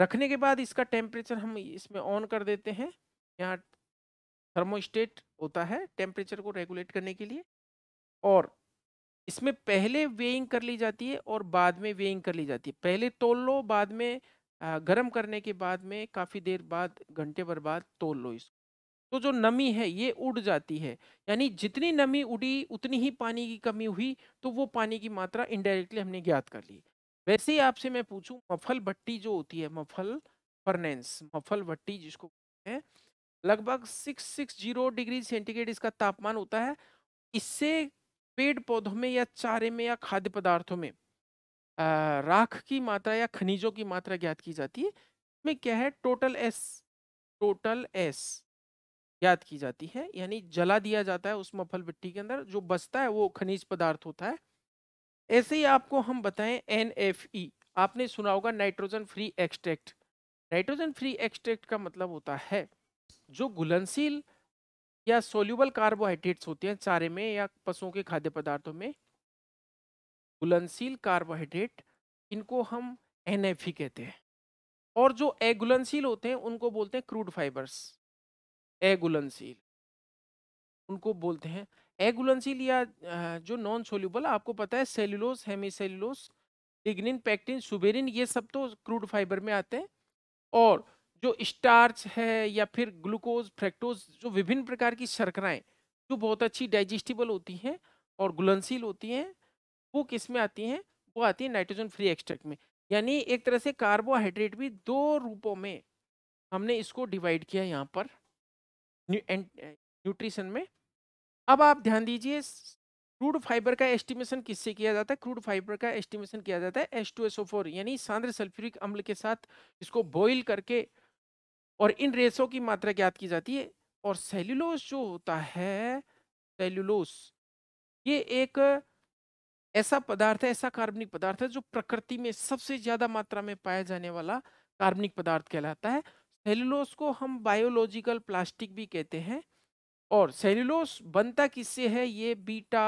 रखने के बाद इसका टेम्परेचर हम इसमें ऑन कर देते हैं यहाँ थर्मोस्टेट होता है टेम्परेचर को रेगुलेट करने के लिए और इसमें पहले वेइंग कर ली जाती है और बाद में वेइंग कर ली जाती है पहले तोल लो बाद में गर्म करने के बाद में काफ़ी देर बाद घंटे भर बाद तोल लो इसको तो जो नमी है ये उड़ जाती है यानी जितनी नमी उड़ी उतनी ही पानी की कमी हुई तो वो पानी की मात्रा इनडायरेक्टली हमने ज्ञात कर ली वैसे ही आपसे मैं पूछूं मफल भट्टी जो होती है मफल फर्नेंस मफल भट्टी जिसको है हैं लगभग six six zero degree centigrade इसका तापमान होता है इससे पेड़ पौधों में या चारे में या खाद्य पदार्थों में राख की मात्रा या खनिजों की मात्रा ज्ञात की जाती है इसमें क्या है टोटल एस टोटल एस ज्ञात की जाती है यानी जला दिया जाता है उस मफल भट्टी के अंदर जो बचता है वो खनिज पदार्थ होता है ऐसे ही आपको हम बताएं एन एफ ई आपने सुना होगा nitrogen free extract nitrogen free extract का मतलब होता है जो घुलनशील या सोल्यूबल कार्बोहाइड्रेट्स होते हैं चारे में या पशुओं के खाद्य पदार्थों में घुलनशील कार्बोहाइड्रेट इनको हम एन e कहते हैं और जो एगुलनशील होते हैं उनको बोलते हैं क्रूड फाइबर्स एगुलनशील उनको बोलते हैं अघुलनशील या जो नॉन सोल्यूबल आपको पता है cellulose hemicellulose lignin pectin suberin ये सब तो क्रूड फाइबर में आते हैं और जो स्टार्च है या फिर ग्लूकोज फ्रेक्टोज जो विभिन्न प्रकार की शर्कराएँ जो बहुत अच्छी डाइजेस्टिबल होती हैं और घुलनशील होती हैं वो किस में आती हैं वो आती हैं नाइट्रोजन फ्री एक्सट्रैक्ट में यानी एक तरह से कार्बोहाइड्रेट भी दो रूपों में हमने इसको डिवाइड किया यहाँ पर न्यूट्रिशन में अब आप ध्यान दीजिए क्रूड फाइबर का एस्टिमेशन किससे किया जाता है क्रूड फाइबर का एस्टिमेशन किया जाता है एस टू फोर यानी सांद्र सल्फ्यूरिक अम्ल के साथ इसको बॉईल करके और इन रेसों की मात्रा ज्ञात की जाती है और सेल्यूलोस जो होता है सेल्यूलोस ये एक ऐसा पदार्थ है ऐसा कार्बनिक पदार्थ है जो प्रकृति में सबसे ज़्यादा मात्रा में पाया जाने वाला कार्बनिक पदार्थ कहलाता है सेल्यूलोस को हम बायोलॉजिकल प्लास्टिक भी कहते हैं और सेल्युलोस बनता किससे है ये बीटा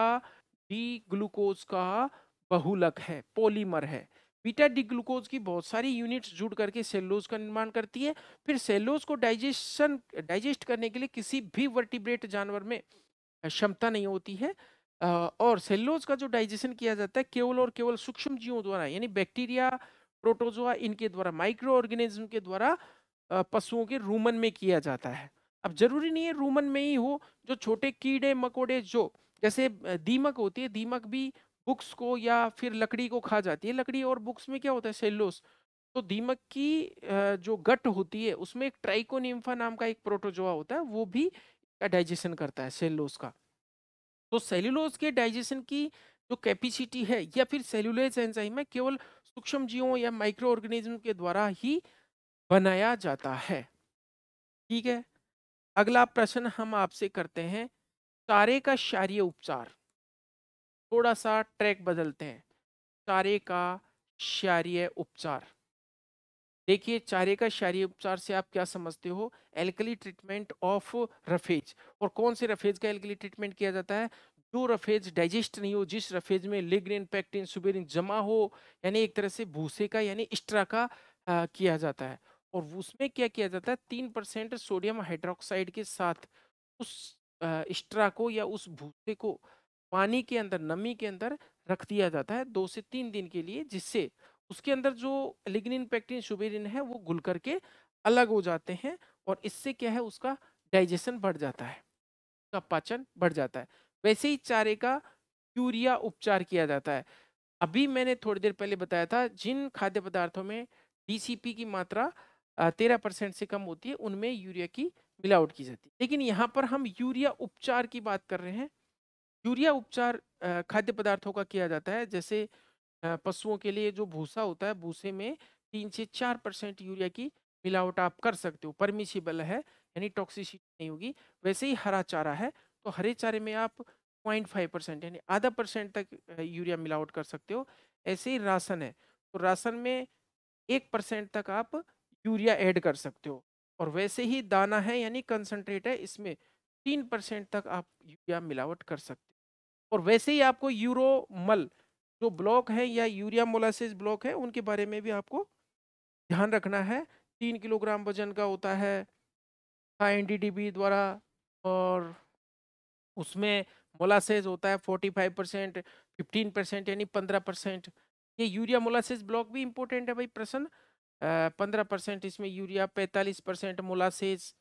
डी ग्लूकोज का बहुलक है पोलीमर है बीटा डी ग्लूकोज की बहुत सारी यूनिट्स जुड़ करके सेलोज का निर्माण करती है फिर सेलोज को डाइजेशन डाइजेस्ट करने के लिए किसी भी वर्टिब्रेट जानवर में क्षमता नहीं होती है और सेलोज का जो डाइजेशन किया जाता है केवल और केवल सूक्ष्म जीवों द्वारा यानी बैक्टीरिया प्रोटोजोआ इनके द्वारा माइक्रो ऑर्गेनिज्म के द्वारा पशुओं के रूमन में किया जाता है अब जरूरी नहीं है रूमन में ही हो जो छोटे कीड़े मकोड़े जो जैसे दीमक होती है दीमक भी बुक्स को या फिर लकड़ी को खा जाती है लकड़ी और बुक्स में क्या होता है सेलोस तो दीमक की जो गट होती है उसमें एक ट्राइकोनिम्फा नाम का एक प्रोटोजोआ होता है वो भी डाइजेशन करता है सेल्लोस का तो सेल्यूलोज के डाइजेशन की जो कैपेसिटी है या फिर सेल्यूलेज एंजाइम है केवल सूक्ष्म जीवों या माइक्रो ऑर्गेनिज्म के द्वारा ही बनाया जाता है ठीक है अगला प्रश्न हम आपसे करते हैं तारे का शारीय उपचार थोड़ा सा ट्रैक बदलते हैं चारे का शारीय उपचार देखिए चारे का शारीय उपचार से आप क्या समझते हो एल्कली ट्रीटमेंट ऑफ रफेज और कौन से रफेज का एल्कली ट्रीटमेंट किया जाता है जो रफेज डाइजेस्ट नहीं हो जिस रफेज में लिग्निन पैक्टिन सुबेरिन जमा हो यानी एक तरह से भूसे का यानी स्ट्रा का आ, किया जाता है और उसमें क्या किया जाता है तीन परसेंट सोडियम हाइड्रोक्साइड के साथ उस एक्स्ट्रा को या उस भूसे को पानी के अंदर नमी के अंदर रख दिया जाता है दो से तीन दिन के लिए जिससे उसके अंदर जो लिग्निन पैक्टिन शुबेरिन है वो घुल करके अलग हो जाते हैं और इससे क्या है उसका डाइजेशन बढ़ जाता है उसका पाचन बढ़ जाता है वैसे ही चारे का यूरिया उपचार किया जाता है अभी मैंने थोड़ी देर पहले बताया था जिन खाद्य पदार्थों में डीसीपी की मात्रा तेरह परसेंट से कम होती है उनमें यूरिया की मिलावट की जाती है लेकिन यहाँ पर हम यूरिया उपचार की बात कर रहे हैं यूरिया उपचार खाद्य पदार्थों का किया जाता है जैसे पशुओं के लिए जो भूसा होता है भूसे में तीन से चार परसेंट यूरिया की मिलावट आप कर सकते हो परमिशिबल है यानी टॉक्सिसिटी नहीं होगी वैसे ही हरा चारा है तो हरे चारे में आप पॉइंट फाइव परसेंट यानी आधा परसेंट तक यूरिया मिलावट कर सकते हो ऐसे ही राशन है तो राशन में एक परसेंट तक आप यूरिया ऐड कर सकते हो और वैसे ही दाना है यानी कंसनट्रेट है इसमें तीन परसेंट तक आप यूरिया मिलावट कर सकते हो और वैसे ही आपको यूरोमल जो ब्लॉक है या यूरिया मोलासिस ब्लॉक है उनके बारे में भी आपको ध्यान रखना है तीन किलोग्राम वजन का होता है एन डी द्वारा और उसमें मोलासेज होता है forty five percent fifteen percent यानी पंद्रह परसेंट ये यूरिया मोलासेज ब्लॉक भी इम्पोर्टेंट है भाई प्रसन्न पंद्रह परसेंट इसमें यूरिया पैंतालीस परसेंट मुलासेज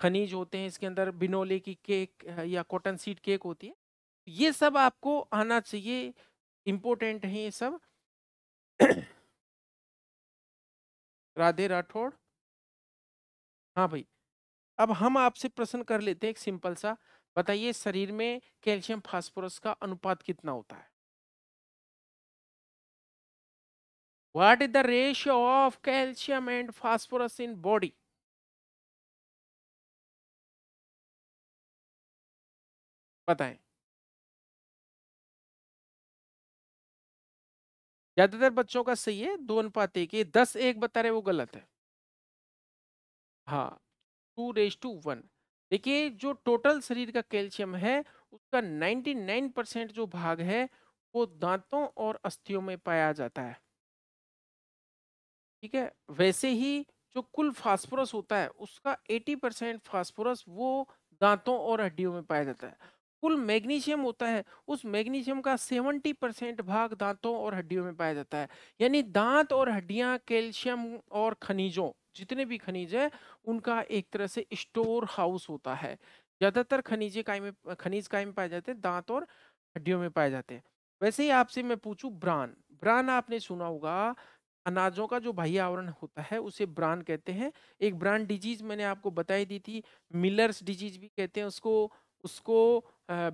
खनिज होते हैं इसके अंदर बिनोले की केक या कॉटन सीड केक होती है ये सब आपको आना चाहिए इम्पोर्टेंट है ये सब राधे राठौड़ हाँ भाई अब हम आपसे प्रश्न कर लेते हैं एक सिंपल सा बताइए शरीर में कैल्शियम फास्फोरस का अनुपात कितना होता है what is the ratio of calcium and phosphorus in body बताए ज्यादातर बच्चों का सही है दो अनुपात एक दस एक बता रहे वो गलत है हाँ टू रेस टू वन देखिए जो टोटल शरीर का कैल्शियम है उसका नाइन्टी नाइन परसेंट जो भाग है वो दांतों और अस्थियों में पाया जाता है ठीक है वैसे ही जो कुल फास्फोरस होता है उसका 80 परसेंट फास्फोरस वो दांतों और हड्डियों में पाया जाता है कुल मैग्नीशियम होता है उस मैग्नीशियम का 70 परसेंट भाग दांतों और हड्डियों में पाया जाता है यानी दांत और हड्डियां कैल्शियम और खनिजों जितने भी खनिज हैं उनका एक तरह से स्टोर हाउस होता है ज़्यादातर खनिजे काय में खनिज काय में पाए जाते हैं दांत और हड्डियों में पाए जाते हैं वैसे ही आपसे मैं पूछूँ ब्रान ब्रान आपने सुना होगा अनाजों का जो बाह्य आवरण होता है उसे ब्रांड कहते हैं एक ब्रांड डिजीज मैंने आपको बताई दी थी मिलर्स डिजीज भी कहते हैं उसको उसको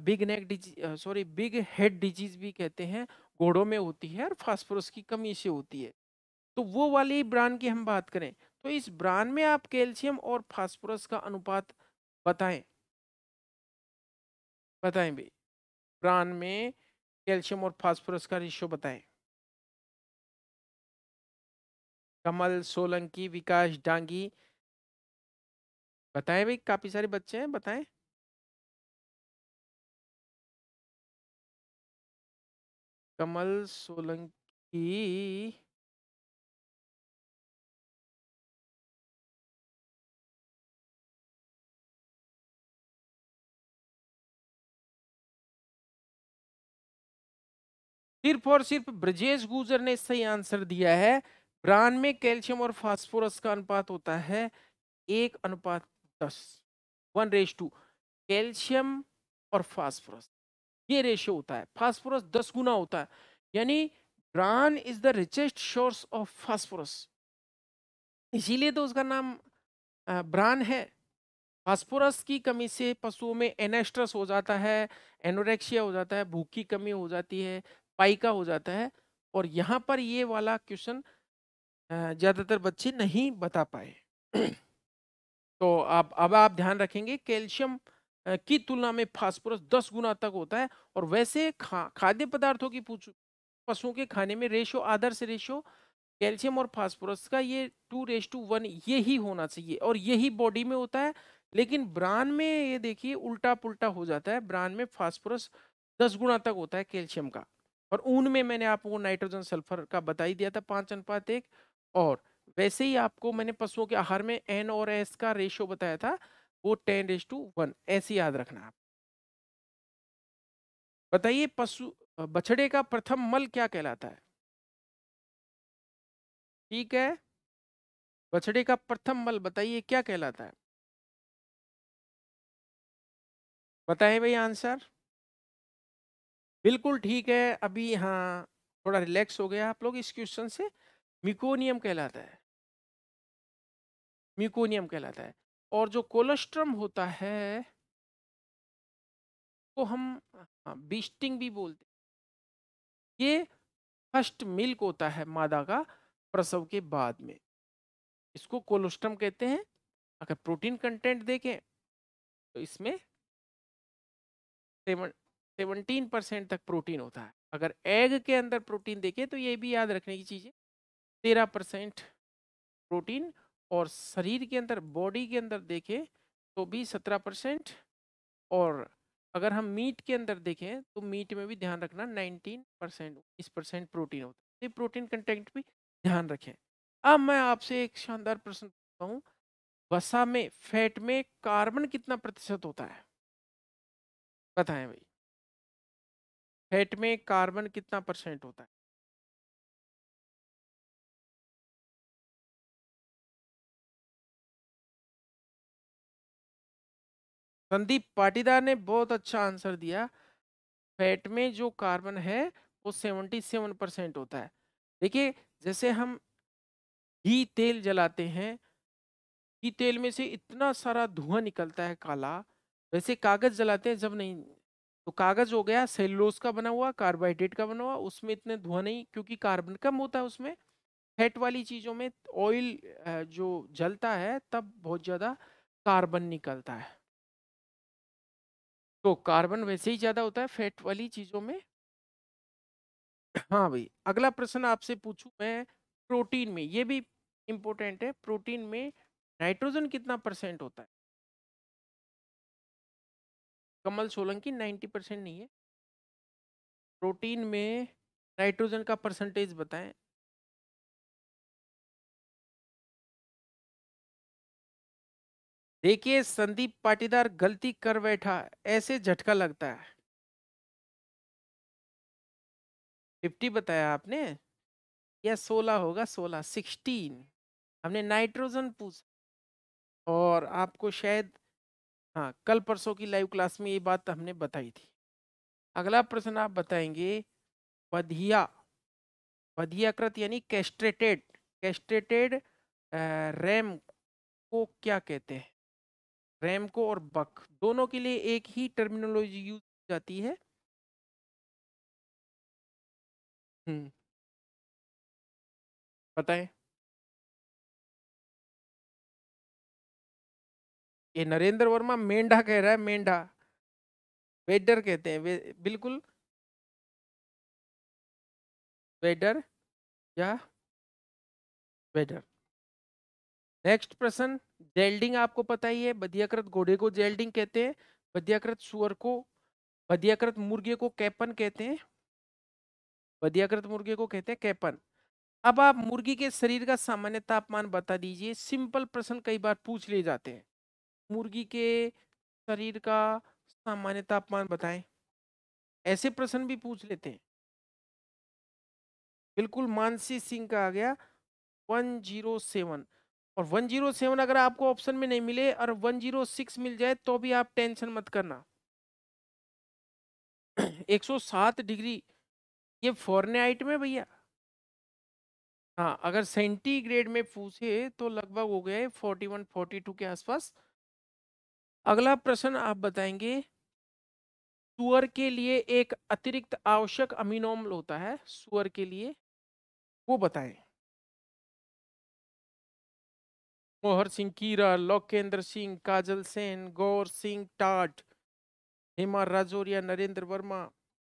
big neck disease sorry big head disease भी कहते हैं घोड़ों में होती है और फास्फोरस की कमी से होती है तो वो वाली ब्रांड की हम बात करें तो इस ब्रांड में आप कैल्शियम और फास्फोरस का अनुपात बताएं बताएं भाई ब्रांड में कैल्शियम और फास्फोरस का रेशियो बताएं कमल सोलंकी विकास डांगी बताएं भाई काफ़ी सारे बच्चे हैं बताएं कमल सोलंकी सिर्फ और सिर्फ ब्रजेश गुजर ने सही आंसर दिया है ब्रान में कैल्शियम और फास्फोरस का अनुपात होता है एक अनुपात दस वन रेश टू कैल्शियम और फास्फोरस ये रेशियो होता है फास्फोरस दस गुना होता है यानी bran is the richest source of phosphorus इसीलिए तो उसका नाम ब्रान है फास्फोरस की कमी से पशुओं में एनेस्ट्रस हो जाता है एनोरेक्सिया हो जाता है भूख की कमी हो जाती है पाइका हो जाता है और यहाँ पर ये वाला क्वेश्चन ज़्यादातर बच्चे नहीं बता पाए। तो आप अब आप ध्यान रखेंगे कैल्शियम की तुलना में फास्फोरस दस गुना तक होता है और वैसे खा खाद्य पदार्थों की पूछ पशुओं के खाने में रेशो आदर्श रेशो कैल्शियम और फास्फोरस का ये टू रेश वन ये ही होना चाहिए और यही बॉडी में होता है। लेकिन ब्रान में ये देखिए उल्टा-पुल्टा हो जाता है, ब्रान में फास्फोरस दस गुना तक होता है कैल्शियम का और ऊन में मैंने आपको नाइट्रोजन सल्फर का बता ही दिया था अनुपात एक और वैसे ही आपको मैंने पशुओं के आहार में एन और एस का रेशियो बताया था वो टेन रेस टू वन ऐसे याद रखना आप बताइए पशु बछड़े का प्रथम मल क्या कहलाता है ठीक है बछड़े का प्रथम मल बताइए क्या कहलाता है बताएं भाई आंसर बिल्कुल ठीक है अभी हाँ थोड़ा रिलैक्स हो गया आप लोग इस क्वेश्चन से मिकोनियम कहलाता है मिकोनियम कहलाता है और जो कोलेस्ट्रम होता है को तो हम हाँ, बीस्टिंग भी बोलते हैं ये फर्स्ट मिल्क होता है मादा का प्रसव के बाद में इसको कोलोस्ट्रम कहते हैं अगर प्रोटीन कंटेंट देखें तो इसमें सेवनटीन परसेंट तक प्रोटीन होता है अगर एग के अंदर प्रोटीन देखें तो ये भी याद रखने की चीज़ है तेरह परसेंट प्रोटीन और शरीर के अंदर बॉडी के अंदर देखें तो भी सत्रह परसेंट और अगर हम मीट के अंदर देखें तो मीट में भी ध्यान रखना नाइनटीन परसेंट उन्नीस परसेंट प्रोटीन होता है प्रोटीन कंटेंट भी ध्यान रखें अब मैं आपसे एक शानदार प्रश्न पूछता हूँ वसा में फैट में कार्बन कितना प्रतिशत होता है बताएं भाई फैट में कार्बन कितना परसेंट होता है संदीप पाटीदार ने बहुत अच्छा आंसर दिया फैट में जो कार्बन है वो सेवेंटी सेवन परसेंट होता है देखिए जैसे हम घी तेल जलाते हैं घी तेल में से इतना सारा धुआं निकलता है काला वैसे कागज़ जलाते हैं जब नहीं तो कागज़ हो गया सेलुलोज का बना हुआ कार्बोहाइड्रेट का बना हुआ उसमें इतने धुआं नहीं क्योंकि कार्बन कम होता है उसमें फैट वाली चीज़ों में ऑयल जो जलता है तब बहुत ज़्यादा कार्बन निकलता है तो कार्बन वैसे ही ज्यादा होता है फैट वाली चीजों में हाँ भाई अगला प्रश्न आपसे पूछू मैं प्रोटीन में ये भी इम्पोर्टेंट है प्रोटीन में नाइट्रोजन कितना परसेंट होता है कमल सोलंकी नाइन्टी परसेंट नहीं है प्रोटीन में नाइट्रोजन का परसेंटेज बताएं देखिए संदीप पाटीदार गलती कर बैठा ऐसे झटका लगता है फिफ्टी बताया आपने या सोलह होगा सोलह सिक्सटीन हमने नाइट्रोजन पूछा और आपको शायद हाँ कल परसों की लाइव क्लास में ये बात हमने बताई थी अगला प्रश्न आप बताएंगे बधिया बधियाकृत यानी कैस्ट्रेटेड कैस्ट्रेटेड रैम को क्या कहते हैं रैमको और बक दोनों के लिए एक ही टर्मिनोलॉजी यूज की जाती है हम्म पता है ये नरेंद्र वर्मा मेंढा कह रहा है मेंढा वेडर कहते हैं वे, बिल्कुल वेडर या वेडर नेक्स्ट प्रश्न जेल्डिंग आपको पता ही है बधियाकृत घोड़े को जेल्डिंग कहते हैं बधियाकृत सुअर को बधियाकृत मुर्गे को कैपन कहते हैं बधियाकृत मुर्गे को कहते हैं कैपन अब आप मुर्गी के शरीर का सामान्य तापमान बता दीजिए सिंपल प्रश्न कई बार पूछ ले जाते हैं मुर्गी के शरीर का सामान्य तापमान बताएं ऐसे प्रश्न भी पूछ लेते हैं बिल्कुल मानसी सिंह का आ गया वन जीरो सेवन और 107 अगर आपको ऑप्शन में नहीं मिले और 106 मिल जाए तो भी आप टेंशन मत करना 107 डिग्री ये फॉरनाइट में भैया हाँ अगर सेंटीग्रेड में पूछे तो लगभग हो गया है 41 42 के आसपास अगला प्रश्न आप बताएंगे सुअर के लिए एक अतिरिक्त आवश्यक अमीनो होता है सुअर के लिए वो बताएं मनमोहर सिंह कीरा लोकेंद्र सिंह काजल सेन गौर सिंह टाट हेमा राजौरिया नरेंद्र वर्मा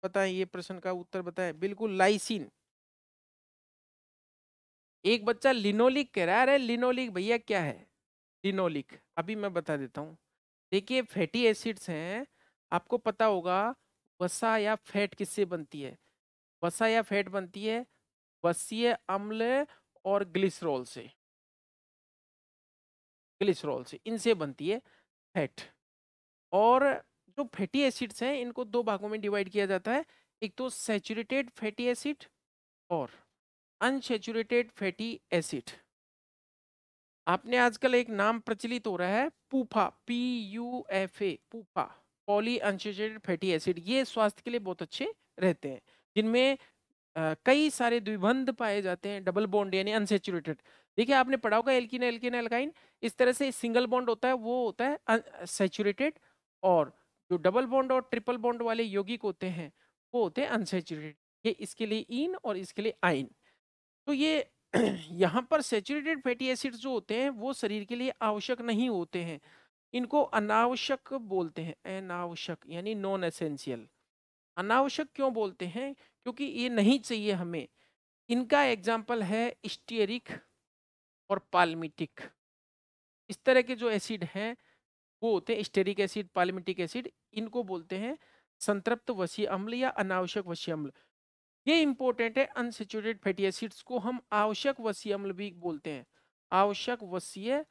बताएं ये प्रश्न का उत्तर बताएं बिल्कुल लाइसिन एक बच्चा लिनोलिक कह रहा है लिनोलिक भैया क्या है लिनोलिक अभी मैं बता देता हूँ देखिए फैटी एसिड्स हैं आपको पता होगा वसा या फैट किससे बनती है वसा या फैट बनती है वसीय अम्ल और ग्लिसरॉल से ग्लिसरॉल से इनसे बनती है फैट और जो फैटी एसिड्स हैं इनको दो भागों में डिवाइड किया जाता है एक तो सेचुरेटेड फैटी एसिड और अनसेचुरेटेड फैटी एसिड आपने आजकल एक नाम प्रचलित हो रहा है PUFA P U F A PUFA poly unsaturated fatty acid ये स्वास्थ्य के लिए बहुत अच्छे रहते हैं जिनमें कई सारे द्विबंध पाए जाते हैं डबल बॉन्ड यानी अनसेचुरेटेड देखिए आपने पढ़ा होगा एल्किन एल्किन एल्काइन इस तरह से सिंगल बॉन्ड होता है वो होता है सेचुरेटेड और जो डबल बॉन्ड और ट्रिपल बॉन्ड वाले यौगिक होते हैं वो होते हैं अनसेचुरेटेड ये इसके लिए इन और इसके लिए आइन तो ये यहाँ पर सेचुरेटेड फैटी एसिड जो होते हैं वो शरीर के लिए आवश्यक नहीं होते हैं इनको अनावश्यक बोलते हैं अनावश्यक यानी नॉन एसेंशियल अनावश्यक क्यों बोलते हैं क्योंकि ये नहीं चाहिए हमें इनका एग्जाम्पल है स्टेरिक और पालमिटिक इस तरह के जो एसिड हैं वो होते हैं स्टेरिक एसिड पालमिटिक एसिड इनको बोलते हैं संतृप्त वसी अम्ल या अनावश्यक वसी अम्ल ये इंपॉर्टेंट है अनसेचुरेटेड फैटी एसिड्स को हम आवश्यक वसी अम्ल भी बोलते हैं आवश्यक वसीय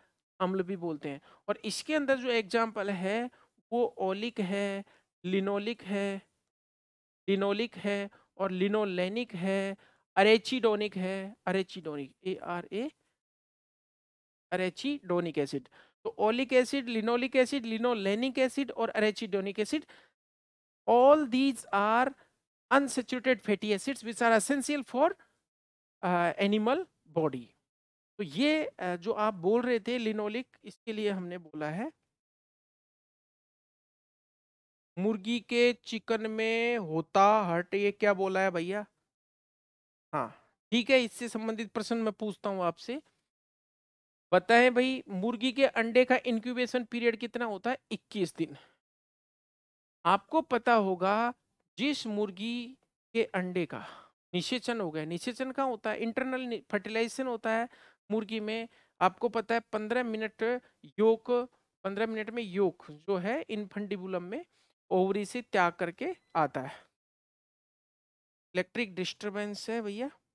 अम्ल भी बोलते हैं और इसके अंदर जो एग्जाम्पल है वो ओलिक है लिनोलिक है लिनोलिक है और लिनोलैनिक है अरेचिडोनिक है arachidonic A R A arachidonic acid तो oleic acid linoleic acid linolenic acid और arachidonic acid all these are unsaturated fatty acids which are essential for animal body तो ये uh, जो आप बोल रहे थे लिनोलिक इसके लिए हमने बोला है मुर्गी के चिकन में होता हर्ट ये क्या बोला है भैया हाँ ठीक है इससे संबंधित प्रश्न मैं पूछता हूँ आपसे पता है भाई मुर्गी के अंडे का इंक्यूबेशन पीरियड कितना होता है 21 दिन आपको पता होगा जिस मुर्गी के अंडे का निषेचन हो गया निषेचन का होता है इंटरनल फर्टिलाइजेशन होता है मुर्गी में आपको पता है पंद्रह मिनट योग पंद्रह मिनट में योग जो है इनफंडिबुलम में ओवरी से त्याग करके आता है इलेक्ट्रिक डिस्टर्बेंस है भैया